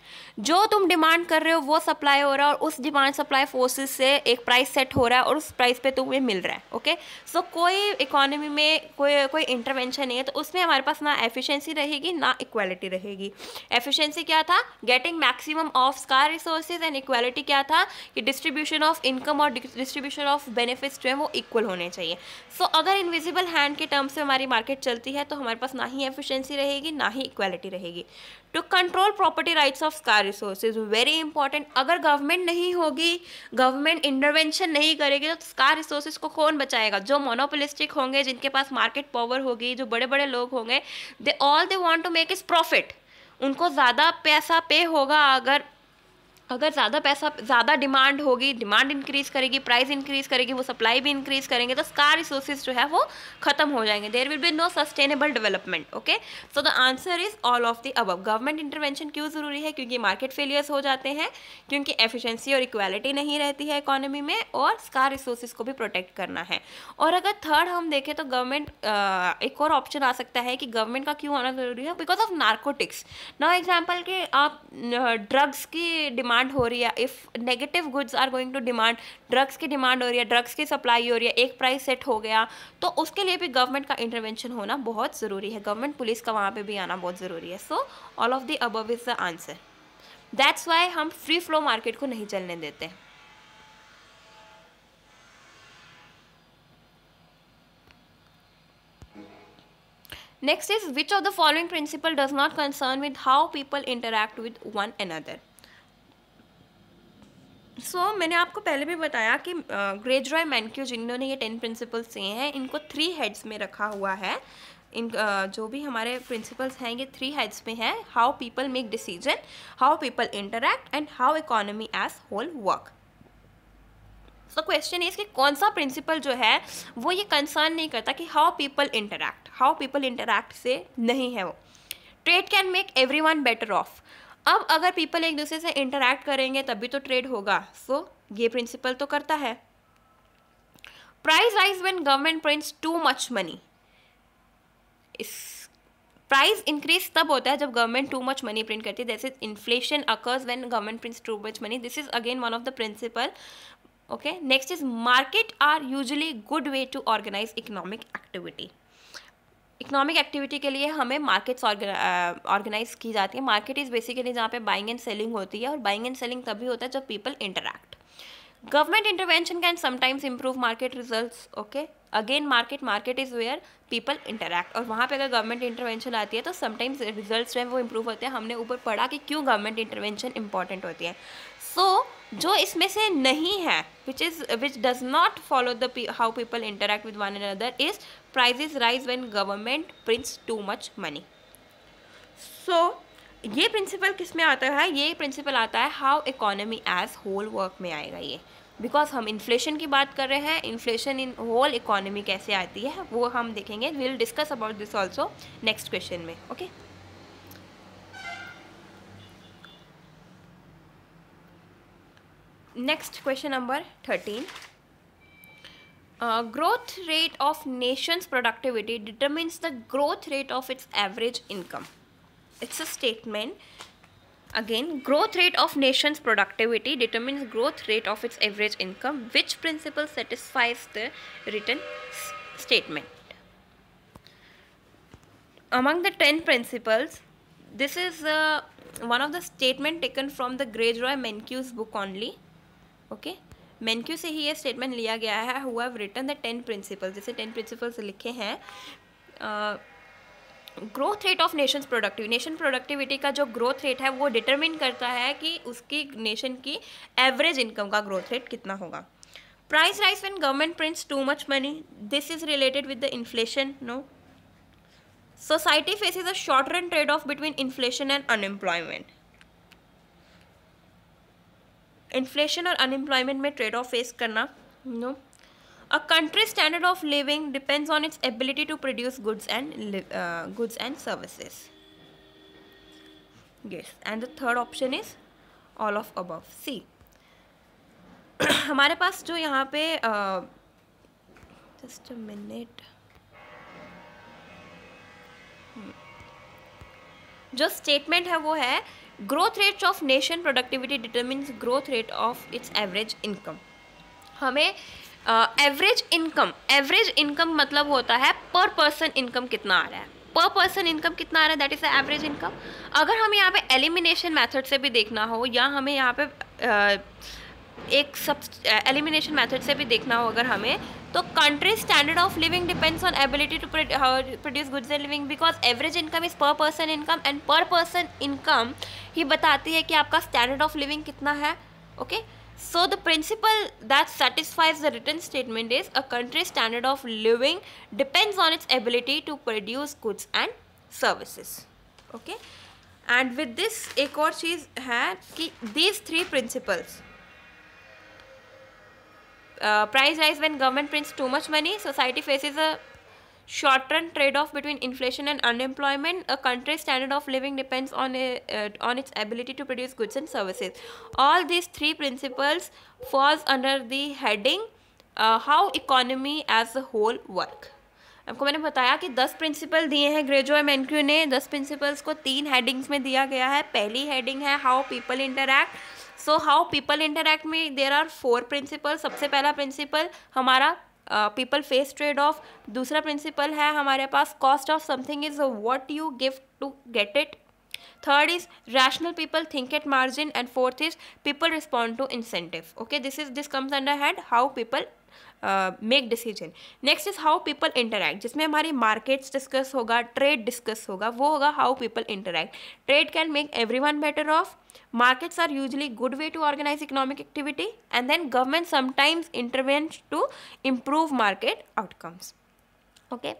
S1: जो तुम डिमांड कर रहे हो वो सप्लाई हो रहा है और उस डिमांड सप्लाई फोर्सेस से एक प्राइस सेट हो रहा है और उस प्राइस पे तुम्हें मिल रहा है ओके सो so, कोई इकोनॉमी में कोई कोई इंटरवेंशन नहीं है तो उसमें हमारे पास ना एफिशिएंसी रहेगी ना इक्वालिटी रहेगी एफिशिएंसी क्या था getting maximum of scarce resources and equality क्या था कि डिस्ट्रीब्यूशन ऑफ इनकम और डिस्ट्रीब्यूशन ऑफ बेनिफिट्स जो है वो इक्वल होने चाहिए सो so, अगर इन्विजिबल हैंड के टर्म्स से हमारी मार्केट चलती है तो हमारे पास ना ही एफिशिएंसी रहेगी रहेगी ना ही इक्वालिटी रहेगी to control property rights of scarce resource very important अगर गवर्नमेंट नहीं होगी गवर्नमेंट इंटरवेंशन नहीं करेगी तो स्का रिसोर्सेज को कौन बचाएगा जो मोनोपोलिस्टिक होंगे जिनके पास मार्केट पावर होगी जो बड़े बड़े लोग होंगे they all they want to make is profit उनको ज़्यादा पैसा पे होगा अगर अगर ज़्यादा पैसा ज़्यादा डिमांड होगी डिमांड इंक्रीज़ करेगी प्राइस इंक्रीज़ करेगी वो सप्लाई भी इंक्रीज़ करेंगे तो स्कार रिसोर्सेज जो है वो खत्म हो जाएंगे there will be no sustainable development okay so the answer is all of the above government intervention क्यों ज़रूरी है क्योंकि मार्केट फेलियर्स हो जाते हैं क्योंकि एफिशेंसी और इक्वालिटी नहीं रहती है इकोनॉमी में और स्कार रिसोर्सेज को भी प्रोटेक्ट करना है और अगर थर्ड हम देखें तो गवर्नमेंट एक और ऑप्शन आ सकता है कि गवर्नमेंट का क्यों होना ज़रूरी है because of narcotics now example कि आप ड्रग्स की डिमांड डिमांड हो रही है if negative goods are going to demand drugs की डिमांड हो रही है ड्रग्स की सप्लाई हो रही है एक प्राइस सेट हो गया तो उसके लिए भी गवर्नमेंट का इंटरवेंशन होना बहुत ज़रूरी है गवर्नमेंट पुलिस का वहाँ पर भी आना बहुत ज़रूरी है so all of the above is the answer that's why हम फ्री फ्लो मार्केट को नहीं चलने देते Next is which of the following principle does not concern with how people interact with one another? So so, मैंने आपको पहले भी बताया कि ग्रेज रॉय मैनक्यू जिन्होंने ये टेन प्रिंसिपल्स दिए हैं इनको थ्री हेड्स में रखा हुआ है इन जो भी हमारे प्रिंसिपल्स हैं ये थ्री हेड्स में हैं how people make decision how people interact and how economy as whole work so question is कि कौन सा प्रिंसिपल जो है वो ये कंसर्न नहीं करता कि how people interact how people interact से नहीं है वो trade can make everyone better off अब अगर पीपल एक दूसरे से इंटरेक्ट करेंगे तभी तो ट्रेड होगा सो so, ये प्रिंसिपल तो करता है price rise when government prints too much money इस प्राइस इंक्रीज तब होता है जब government too much money print करती है is inflation occurs when government prints too much money this is again one of the principle okay next is market are usually good way to organise economic activity economic activity के लिए हमें markets organise uh, की जाती है market is basically जहाँ पे buying and selling होती है और बाइंग एंड सेलिंग तभी होता है जब people interact government intervention can sometimes improve market results okay again market market is where people interact और वहाँ पे अगर गवर्नमेंट इंटरवेंशन आती है तो समटाइम्स रिजल्ट्स जो है वो इम्प्रूव होते हैं हमने ऊपर पढ़ा कि क्यों गवर्नमेंट इंटरवेंशन इंपॉर्टेंट होती है सो so, जो इसमें से नहीं है which is which does not follow the people interact with one other is price is rise when government prints too much money so ये प्रिंसिपल किस में आता है ये प्रिंसिपल आता है how economy as whole work में आएगा ये बिकॉज हम इन्फ्लेशन की बात कर रहे हैं इन्फ्लेशन इन होल इकोनॉमी कैसे आती है वो हम देखेंगे will discuss about this also next question में okay okay? next question number 13 uh, growth rate of nation's productivity determines the growth rate of its average income it's a statement again growth rate of nation's productivity determines growth rate of its average income which principle satisfies the written statement among the 10 principles this is uh, one of the statement taken from the Greyjoy Menkew's book only okay Mankiw से ही ये statement लिया गया है who have return the ten principle जैसे ten principles लिखे हैं growth rate of nations productive nation productivity का जो ग्रोथ रेट है वो डिटरमिन करता है कि उसकी नेशन की एवरेज इनकम का ग्रोथ रेट कितना होगा price rise when government prints too much money this is related with the inflation no society faces a short run trade off between inflation and unemployment inflation और unemployment में trade off face करना no a country standard of living depends on its ability to produce goods and goods and services yes and the third option is all of above C हमारे पास जो यहाँ पे just uh, minute hmm. जो statement है वो है growth rates of nation productivity determines growth rate of its average income हमें एवरेज इनकम एवरेज इनकम मतलब होता है पर पर्सन इनकम कितना आ रहा है पर पर्सन इनकम कितना आ रहा है that is the average income अगर हमें यहाँ पे एलिमिनेशन मेथड से भी देखना हो या हमें यहाँ पे uh, एक सब एलिमिनेशन मेथड से भी देखना हो अगर हमें तो country standard of living depends on ability to produce goods and living because average income is per person income and per person income ही बताती है कि आपका स्टैंडर्ड ऑफ लिविंग कितना है okay so the principle that satisfies the return statement is a country standard of living depends on its ability to produce goods and services okay and with this एक और चीज़ है कि these three principles price rise when government prints too much money society faces a short run trade off between inflation and unemployment a country's standard of living depends on a, uh, on its ability to produce goods and services all these three principles falls under the heading uh, how economy as a whole work आपको मैंने बताया कि दस principal दिए हैं ग्रेजो M N Q ने दस principles को तीन हेडिंग्स में दिया गया है पहली हेडिंग है how people interact so how people interact में देर आर फोर प्रिंसिपल सबसे पहला प्रिंसिपल हमारा पीपल फेस ट्रेड ऑफ दूसरा प्रिंसिपल है हमारे पास cost of something is what you give to get it third is rational people think at margin and fourth is people respond to incentive okay this is this comes under hand how people make decision next is how people interact जिसमें हमारी markets discuss होगा trade discuss होगा वो होगा how people interact trade can make everyone better off markets are usually good way to organise economic activity and then government sometimes intervene to improve market outcomes okay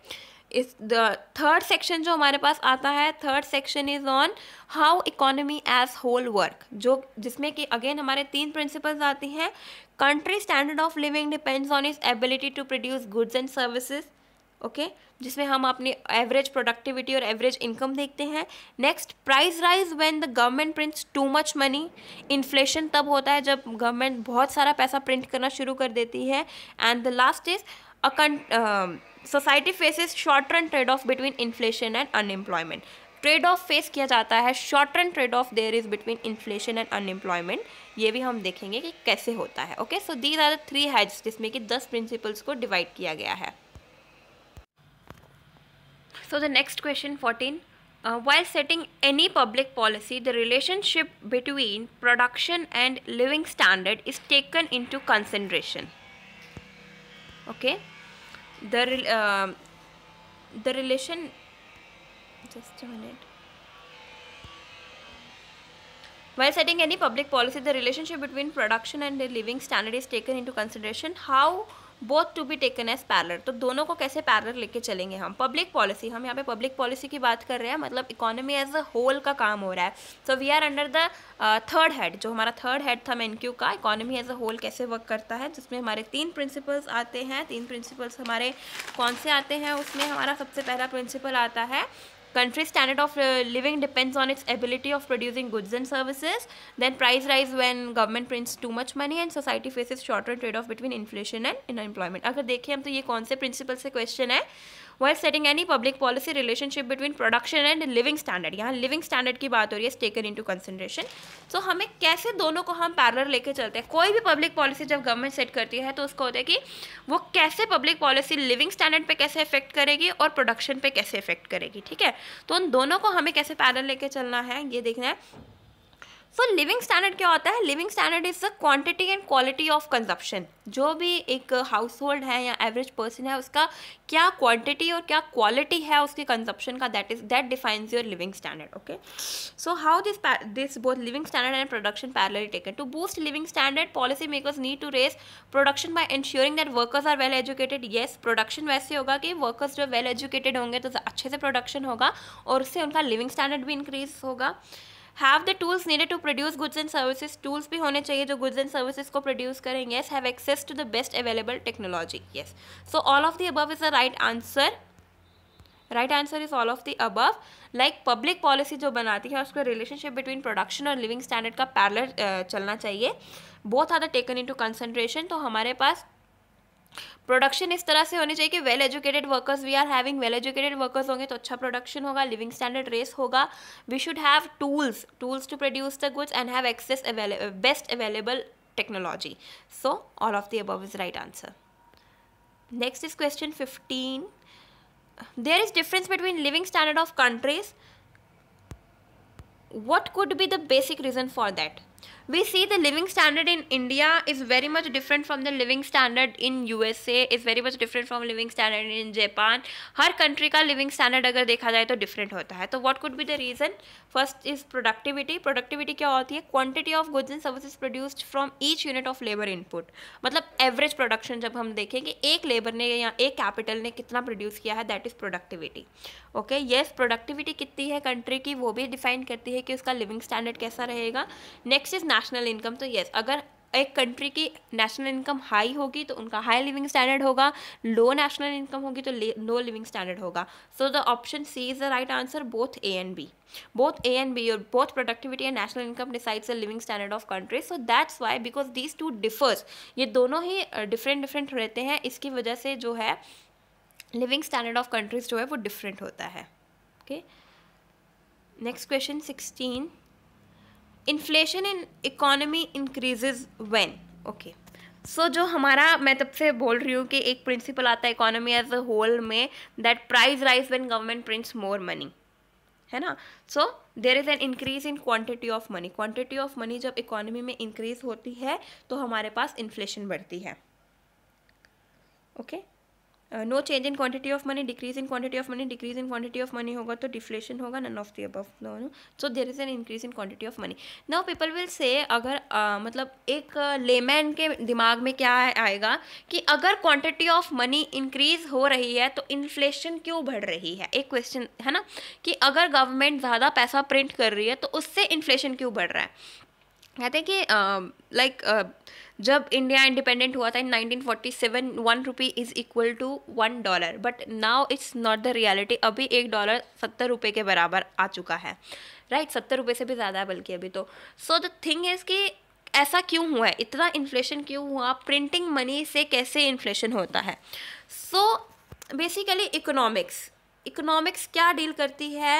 S1: इस third section जो हमारे पास आता है third section is on how economy as whole work जो जिसमें कि again हमारे तीन प्रिंसिपल्स आती हैं country standard of living depends on is ability to produce goods and services okay okay? जिसमें हम अपनी एवरेज प्रोडक्टिविटी और एवरेज इनकम देखते हैं next price rise when the government prints too much money inflation तब होता है जब गवर्नमेंट बहुत सारा पैसा प्रिंट करना शुरू कर देती है and the last is a society faces short run trade off between inflation and unemployment trade off face किया जाता है short run trade off there is between inflation and unemployment ये भी हम देखेंगे कि कैसे होता है okay so these are the three heads जिसमें कि दस प्रिंसिपल्स को डिवाइड किया गया है so the next question fourteen while setting any public policy the relationship between production and living standard is taken into consideration. Okay. the uh, the relation just a minute while setting any public policy the relationship between production and the living standard is taken into consideration how both to be taken as parallel तो दोनों को कैसे parallel लेके चलेंगे हम public policy हम यहाँ पे पब्लिक पॉलिसी की बात कर रहे हैं मतलब इकोनॉमी एज अ होल का काम हो रहा है so we are under the third head जो हमारा थर्ड हेड था मेन क्यू का इकोनॉमी एज अ होल कैसे वर्क करता है जिसमें हमारे तीन प्रिंसिपल्स आते हैं तीन प्रिंसिपल्स हमारे कौन से आते हैं उसमें हमारा सबसे पहला प्रिंसिपल आता है country's standard of uh, living depends on its ability of producing goods and services then price rise when government prints too much money and society faces shorter trade off between inflation and unemployment agar dekhe hum to ye kaun se principle se question hai while setting any public policy relationship between production and living standard यहाँ living standard की बात हो रही है taken into consideration so हमें कैसे दोनों को हम पैरल लेके चलते हैं कोई भी पब्लिक पॉलिसी जब गवर्नमेंट सेट करती है तो उसको होता है कि वो कैसे पब्लिक पॉलिसी लिविंग स्टैंडर्ड पर कैसे इफेक्ट करेगी और प्रोडक्शन पर कैसे इफेक्ट करेगी ठीक है तो उन दोनों को हमें कैसे पैरल लेके चलना है ये देखना है सो लिविंग स्टैंडर्ड क्या होता है living standard is the quantity and quality of consumption जो भी एक हाउस होल्ड है या एवरेज पर्सन है उसका क्या क्वांटिटी और क्या क्वालिटी है उसके कंजप्शन का that is that defines your living standard okay so how this this both living standard and production parallel taken to boost living standard policy makers need to raise production by ensuring that workers are well educated yes production वैसे होगा कि workers जो well educated होंगे तो अच्छे से production होगा और उससे उनका लिविंग स्टैंडर्ड भी इंक्रीज होगा have the tools needed to produce goods and services tools भी होने चाहिए जो गुड्स एंड सर्विसेज को प्रोड्यूस करें yes have access to the best available technology yes so all of the above is the right answer right answer is all of the above like public policy जो बनाती है उसका relationship between production और living standard का parallel चलना चाहिए both are the taken into concentration तो हमारे पास प्रोडक्शन इस तरह से होनी चाहिए कि well educated workers we are having well educated workers होंगे तो अच्छा प्रोडक्शन होगा लिविंग स्टैंडर्ड रेस होगा we should have tools tools to produce the goods and have access best available technology so all of the above is right answer next is question fifteen there is difference between living standard of countries what could be the basic reason for that we see the living standard in India is very much different from the living standard in USA is very much different from living standard in Japan हर country का living standard अगर देखा जाए तो different होता है तो what could be the reason first is productivity productivity क्या होती है quantity of goods and services produced from each unit of labor input मतलब average production जब हम देखें कि एक labor ने या एक capital ने कितना produce किया है that is productivity okay okay? Yes yes, productivity कितनी है कंट्री की वो भी डिफाइन करती है कि उसका लिविंग स्टैंडर्ड कैसा रहेगा नेक्स्ट इज नेशनल इनकम तो यस अगर एक कंट्री की नेशनल इनकम हाई होगी तो उनका हाई लिविंग स्टैंडर्ड होगा लो नेशनल इनकम होगी तो लो लिविंग स्टैंडर्ड होगा so the option C is the right answer both A and B both A and B और both productivity and national income decides the living standard of country so that's why because these two differs ये दोनों ही different different रहते हैं इसकी वजह से जो है लिविंग स्टैंडर्ड ऑफ कंट्रीज जो है वो डिफरेंट होता है okay next question sixteen inflation in economy increases when okay so जो हमारा मैं तब से बोल रही हूँ कि एक प्रिंसिपल आता है इकोनॉमी एज अ होल में that price rise when government prints more money है ना so there is an increase in quantity of money quantity of money जब इकोनॉमी में इंक्रीज होती है तो हमारे पास इन्फ्लेशन बढ़ती है okay okay? No change in quantity of money decrease in quantity of money decrease in quantity of money होगा तो डिफ्लेशन होगा नन ऑफ दी अबव दोनों सो there is an increase in quantity of money now people will say अगर uh, मतलब एक layman uh, के दिमाग में क्या आएगा कि अगर क्वांटिटी ऑफ मनी इंक्रीज हो रही है तो इन्फ्लेशन क्यों बढ़ रही है एक क्वेश्चन है ना कि अगर गवर्नमेंट ज़्यादा पैसा प्रिंट कर रही है तो उससे इन्फ्लेशन क्यों बढ़ रहा है कहते हैं कि लाइक um, uh, जब इंडिया इंडिपेंडेंट हुआ था in 1947 one rupee is equal to one dollar but now it's not the reality अभी एक डॉलर सत्तर रुपये के बराबर आ चुका है राइट सत्तर रुपये से भी ज़्यादा है बल्कि अभी तो सो द थिंग इज़ कि ऐसा क्यों हुआ है इतना इन्फ्लेशन क्यों हुआ प्रिंटिंग मनी से कैसे इन्फ्लेशन होता है सो बेसिकली इकोनॉमिक्स इकोनॉमिक्स क्या डील करती है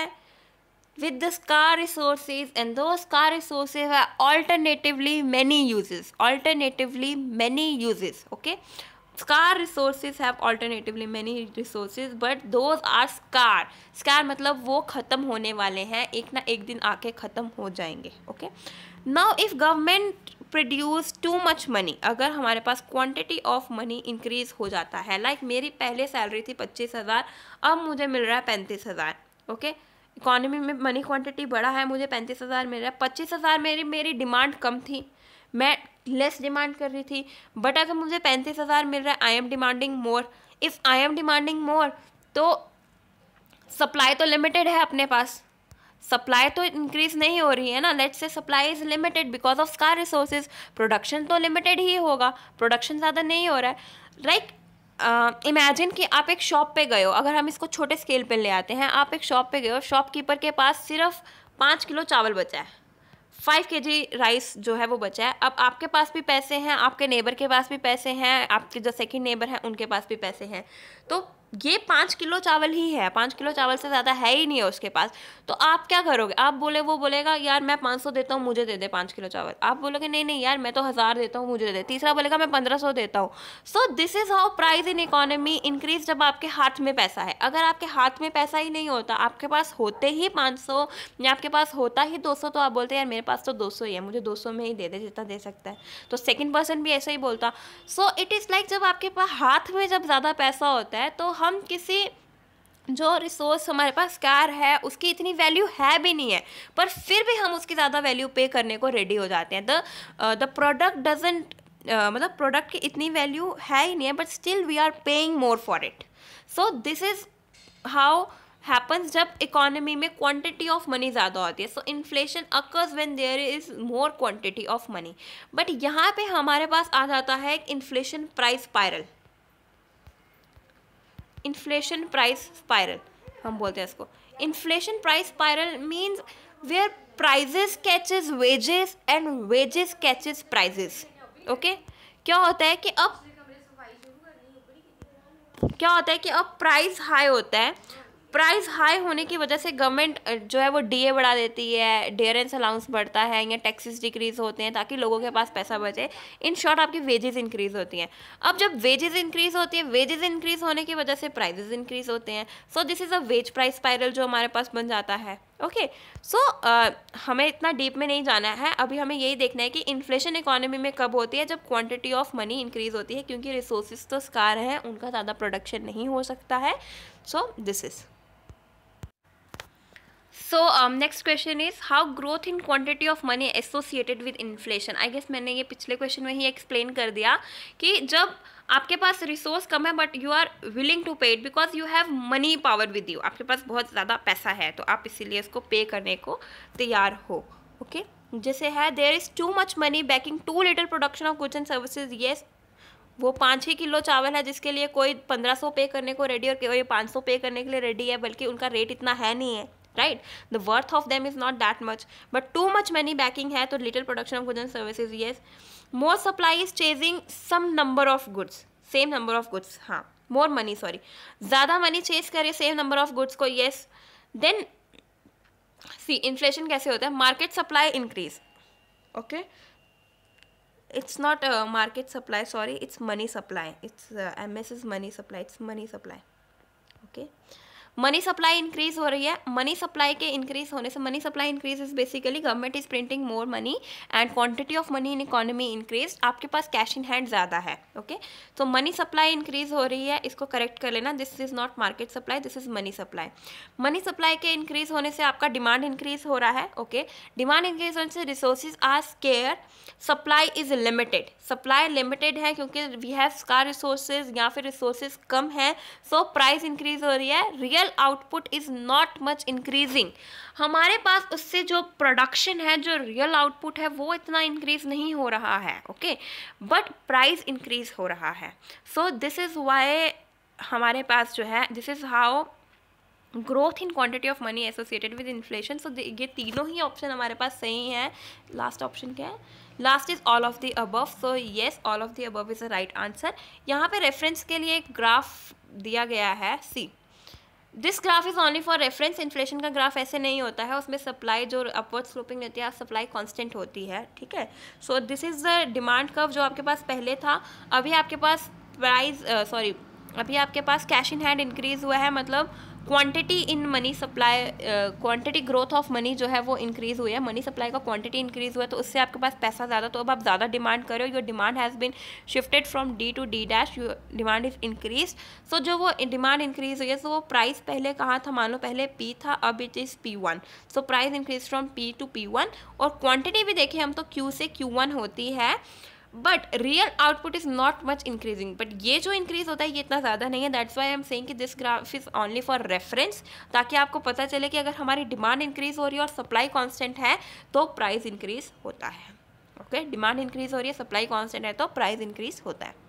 S1: with the scar resources and those scar resources have alternatively many uses alternatively many uses okay scar resources have alternatively many resources but those are scar scar मतलब वो ख़त्म होने वाले हैं एक ना एक दिन आके ख़त्म हो जाएंगे okay now if government produce too much money अगर हमारे पास क्वांटिटी ऑफ मनी इंक्रीज हो जाता है लाइक like मेरी पहले सैलरी थी पच्चीस हज़ार अब मुझे मिल रहा है पैंतीस हज़ार ओके okay? इकॉनमी में मनी क्वांटिटी बढ़ा है मुझे पैंतीस हज़ार मिल रहा है पच्चीस हज़ार मेरी मेरी डिमांड कम थी मैं लेस डिमांड कर रही थी बट अगर मुझे पैंतीस हज़ार मिल रहा है I am demanding more if I am demanding more तो सप्लाई तो लिमिटेड है अपने पास सप्लाई तो इंक्रीज नहीं हो रही है ना let's say supply is limited because of scarce resources production तो लिमिटेड ही होगा प्रोडक्शन ज़्यादा नहीं हो रहा है लाइक इमेजिन कि आप एक शॉप पे गए हो अगर हम इसको छोटे स्केल पे ले आते हैं आप एक शॉप पे गए हो शॉपकीपर के पास सिर्फ पाँच किलो चावल बचा है फाइव के जी राइस जो है वो बचा है अब आपके पास भी पैसे हैं आपके नेबर के पास भी पैसे हैं आपके जो सेकंड नेबर हैं उनके पास भी पैसे हैं तो ये पाँच किलो चावल ही है पाँच किलो चावल से ज़्यादा है ही नहीं है उसके पास तो आप क्या करोगे आप बोले वो बोलेगा यार मैं पाँच सौ देता हूँ मुझे दे दे पाँच किलो चावल आप बोलोगे नहीं नहीं यार मैं तो हज़ार देता हूँ मुझे दे दे तीसरा बोलेगा मैं पंद्रह सौ देता हूँ so this is how price in economy increase जब आपके हाथ में पैसा है अगर आपके हाथ में पैसा ही नहीं होता आपके पास होते ही पाँच सौ या आपके पास होता ही दो सौ तो आप बोलते यार मेरे पास तो दो सौ ही है मुझे दो सौ में ही दे दे जितना दे सकता है तो सेकेंड पर्सन भी ऐसा ही बोलता सो इट इज़ लाइक जब आपके पास हाथ में जब ज़्यादा पैसा होता है तो हम किसी जो रिसोर्स हमारे पास कार है उसकी इतनी वैल्यू है भी नहीं है पर फिर भी हम उसकी ज़्यादा वैल्यू पे करने को रेडी हो जाते हैं द द प्रोडक्ट डजेंट मतलब प्रोडक्ट की इतनी वैल्यू है ही नहीं है but still we are paying more for it so this is how happens जब इकोनॉमी में क्वांटिटी ऑफ मनी ज़्यादा होती है so inflation occurs when there is more quantity of money but यहाँ पे हमारे पास आ जाता है inflation price spiral inflation price spiral हम बोलते हैं इसको inflation price spiral means where prices catches wages and wages catches prices okay क्या होता है कि अब क्या होता है कि अब प्राइस हाई होता है प्राइस हाई होने की वजह से गवर्नमेंट जो है वो डीए बढ़ा देती है डेयरेंस अलाउंस बढ़ता है या टैक्सेस डिक्रीज होते हैं ताकि लोगों के पास पैसा बचे इन शॉर्ट आपकी वेजेस इंक्रीज होती हैं अब जब वेजेस इंक्रीज होती है वेजेस इंक्रीज होने की वजह से प्राइजेज इंक्रीज होते हैं so this is a wage price spiral जो हमारे पास बन जाता है ओके सो uh, हमें इतना डीप में नहीं जाना है अभी हमें यही देखना है कि इन्फ्लेशन इकोनॉमी में कब होती है जब क्वांटिटी ऑफ मनी इंक्रीज होती है क्योंकि रिसोर्सेज तो स्कार हैं उनका ज़्यादा प्रोडक्शन नहीं हो सकता है so this is so next question is how growth in quantity of money associated with inflation I guess मैंने ये पिछले क्वेश्चन में ही एक्सप्लेन कर दिया कि जब आपके पास रिसोर्स कम है but you are willing to pay it because you have money power with you आपके पास बहुत ज़्यादा पैसा है तो आप इसीलिए इसको पे करने को तैयार हो ओके okay? जैसे है there is too much money backing to little production of goods and services yes वो पाँच ही किलो चावल है जिसके लिए कोई पंद्रह सौ पे करने को रेडी और कोई पाँच सौ पे करने के लिए रेडी है बल्कि उनका रेट इतना है नहीं है right the worth of them is not that much but too much money backing है तो little production of goods and services yes more supply is chasing some number of goods same number of goods हाँ more money sorry ज़्यादा money chase करे same number of goods को yes then see inflation कैसे होता है market supply increase okay it's not market supply sorry it's money supply it's M S is money supply it's money supply okay money supply increase हो रही है money supply के increase होने से money supply increase is basically government is printing more money and quantity of money in economy increase आपके पास cash in hand ज़्यादा है ओके तो मनी सप्लाई इंक्रीज हो रही है इसको करेक्ट कर लेना this is not market supply this is money supply money supply के इंक्रीज होने से आपका डिमांड इंक्रीज हो रहा है ओके डिमांड इंक्रीज होने से resources are scarce supply is limited supply limited है क्योंकि वी हैव स्कार रिसोर्सेज या फिर रिसोर्सेज कम है सो प्राइस इंक्रीज हो रही है real real output is not much increasing हमारे पास उससे जो प्रोडक्शन है जो रियल आउटपुट है वो इतना इंक्रीज नहीं हो रहा है ओके बट प्राइस इंक्रीज हो रहा है सो दिस इज़ वाई हमारे पास जो है this is how growth in quantity of money associated with inflation so ये तीनों ही ऑप्शन हमारे पास सही हैं लास्ट ऑप्शन क्या है last is all of the above so yes all of the above is a right answer यहाँ पे reference के लिए एक ग्राफ दिया गया है see this graph is only for reference inflation का ग्राफ ऐसे नहीं होता है उसमें सप्लाई जो अपवर्ड स्लोपिंग रहती है सप्लाई कॉन्स्टेंट होती है ठीक है so this is the demand curve जो आपके पास पहले था अभी आपके पास प्राइज सॉरी uh, अभी आपके पास कैश इन हैंड इंक्रीज हुआ है मतलब quantity in money supply quantity growth of money जो है वो इंक्रीज़ हुई है मनी सप्लाई का क्वांटिटी इंक्रीज़ हुआ है तो उससे आपके पास पैसा ज़्यादा तो अब आप ज़्यादा डिमांड करो your demand has been shifted from D to D dash your demand is increase so जो वो डिमांड इंक्रीज़ हुई है सो वो प्राइस पहले कहाँ था मान लो पहले पी था अब it is P one so price increase from P to P one और क्वान्टिटी भी देखें हम तो क्यू से क्यू वन होती है but real output is not much increasing but ये जो इंक्रीज़ होता है ये इतना ज़्यादा नहीं है that's why I am saying कि this graph is only for reference ताकि आपको पता चले कि अगर हमारी डिमांड इंक्रीज़ हो रही है और सप्लाई कॉन्स्टेंट है तो प्राइस इंक्रीज़ होता है ओके डिमांड इंक्रीज़ हो रही है सप्लाई कॉन्स्टेंट है तो प्राइस इंक्रीज़ होता है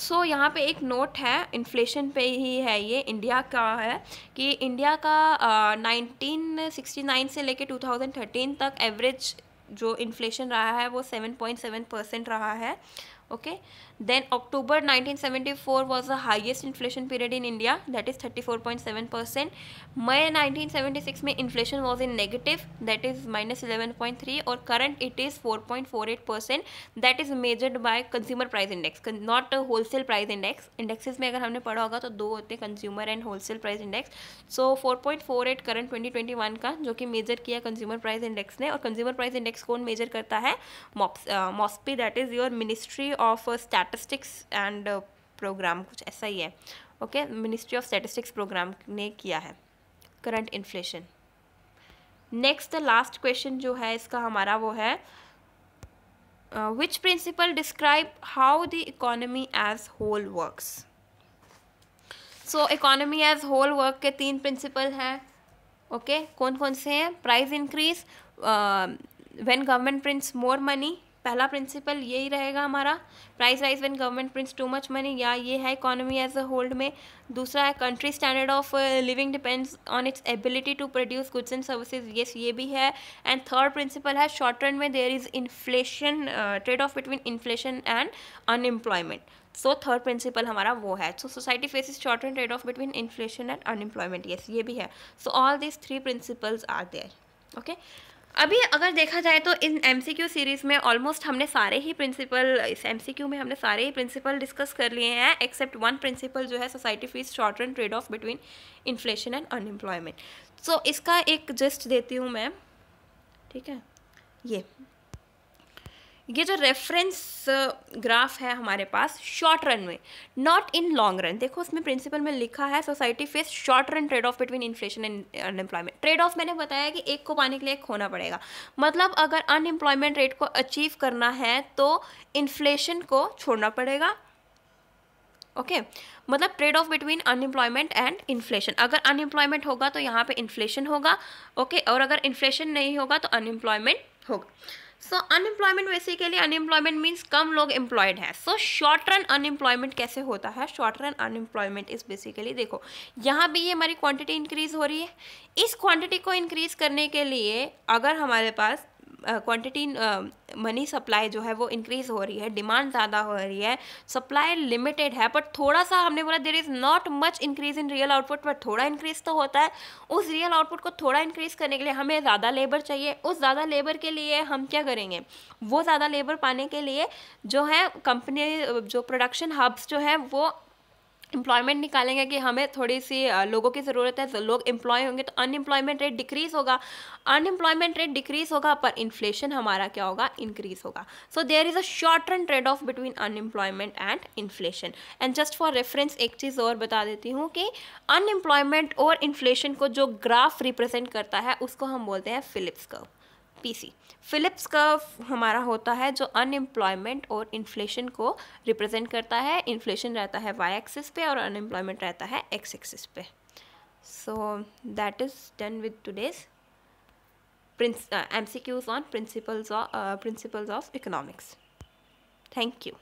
S1: सो so, यहाँ पे एक नोट है इन्फ्लेशन पे ही है ये इंडिया का है कि इंडिया का नाइनटीन uh, नाइन से लेके 2013 तक एवरेज जो इन्फ्लेशन रहा है वो सेवन पॉइंट सेवन परसेंट रहा है okay then october 1974 was the highest inflation period in india that is 34.7 percent may 1976 में inflation was in negative that is minus 11.3 और current it is 4.48 percent that is measured by consumer price index not wholesale price index indexes में अगर हमने पढ़ा होगा तो दो होते हैं consumer and wholesale price index so 4.48 current 2021 का जो कि measure किया consumer price index ने और consumer price index कौन measure करता है MoSPI that is your ministry of stat statistics and program कुछ ऐसा ही है okay ministry of statistics program ने किया है current inflation next last question जो है इसका हमारा वो है which principle describe how the economy as whole works so economy as whole work के तीन प्रिंसिपल हैं ओके okay? कौन कौन से हैं price increase when government prints more money पहला प्रिंसिपल यही रहेगा हमारा price rise when government prints too much money या ये है इकोनॉमी एज अ होल्ड में दूसरा है country standard of living depends on its ability to produce goods and services yes ये भी है एंड थर्ड प्रिंसिपल है शॉर्ट रन में there is inflation trade off between inflation and unemployment so third principle हमारा वो है so society faces short run trade off between inflation and unemployment yes ये भी है so all this three principles are there okay अभी अगर देखा जाए तो इन एम सीरीज़ में ऑलमोस्ट हमने सारे ही प्रिंसिपल इस एम में हमने सारे ही प्रिंसिपल डिस्कस कर लिए हैं एक्सेप्ट वन प्रिंसिपल जो है society faces short run trade off between inflation and unemployment so इसका एक जस्ट देती हूँ मैं ठीक है ये ये जो रेफरेंस ग्राफ uh, है हमारे पास शॉर्ट रन में नॉट इन लॉन्ग रन देखो उसमें प्रिंसिपल में लिखा है society face short run trade off between inflation and unemployment trade off मैंने बताया कि एक को पाने के लिए एक खोना पड़ेगा मतलब अगर अनएम्प्लॉयमेंट रेट को अचीव करना है तो इन्फ्लेशन को छोड़ना पड़ेगा ओके okay. मतलब trade off between unemployment and inflation अगर अनएम्प्लॉयमेंट होगा तो यहाँ पे इन्फ्लेशन होगा ओके okay? और अगर इन्फ्लेशन नहीं होगा तो अनएम्प्लॉयमेंट होगा so unemployment basically unemployment means कम लोग एम्प्लॉयड है सो शॉर्ट रन अनएम्प्लॉयमेंट कैसे होता है शॉर्ट रन अनएम्प्लॉयमेंट इस बेसिकली देखो यहाँ भी ये हमारी क्वांटिटी इंक्रीज हो रही है इस क्वांटिटी को इंक्रीज करने के लिए अगर हमारे पास क्वांटिटी मनी सप्लाई जो है वो इंक्रीज़ हो रही है डिमांड ज़्यादा हो रही है सप्लाई लिमिटेड है बट थोड़ा सा हमने बोला there is not much increase in real output but थोड़ा इंक्रीज़ तो होता है उस रियल आउटपुट को थोड़ा इंक्रीज़ करने के लिए हमें ज़्यादा लेबर चाहिए उस ज़्यादा लेबर के लिए हम क्या करेंगे वो ज़्यादा लेबर पाने के लिए जो है कंपनी जो प्रोडक्शन हब्स जो है वो एम्प्लॉयमेंट निकालेंगे कि हमें थोड़ी सी लोगों की ज़रूरत है लोग एम्प्लॉय होंगे तो अनएम्प्लॉयमेंट रेट डिक्रीज़ होगा अनएम्प्लॉयमेंट रेट डिक्रीज़ होगा पर इन्फ्लेशन हमारा क्या होगा इंक्रीज़ होगा so there is a short run trade off between unemployment and inflation and just for reference एक चीज़ और बता देती हूँ कि अनएम्प्लॉयमेंट और इन्फ्लेशन को जो ग्राफ रिप्रेजेंट करता है उसको हम बोलते हैं Phillips curve PC Phillips curve हमारा होता है जो अनएम्प्लॉयमेंट और इन्फ्लेशन को रिप्रेजेंट करता है इन्फ्लेशन रहता है वाई एक्सिस पे और अनएम्प्लॉयमेंट रहता है एक्स एक्सिस पे so that is done with today's princ uh, mcqs on principles of, uh, principles of economics thank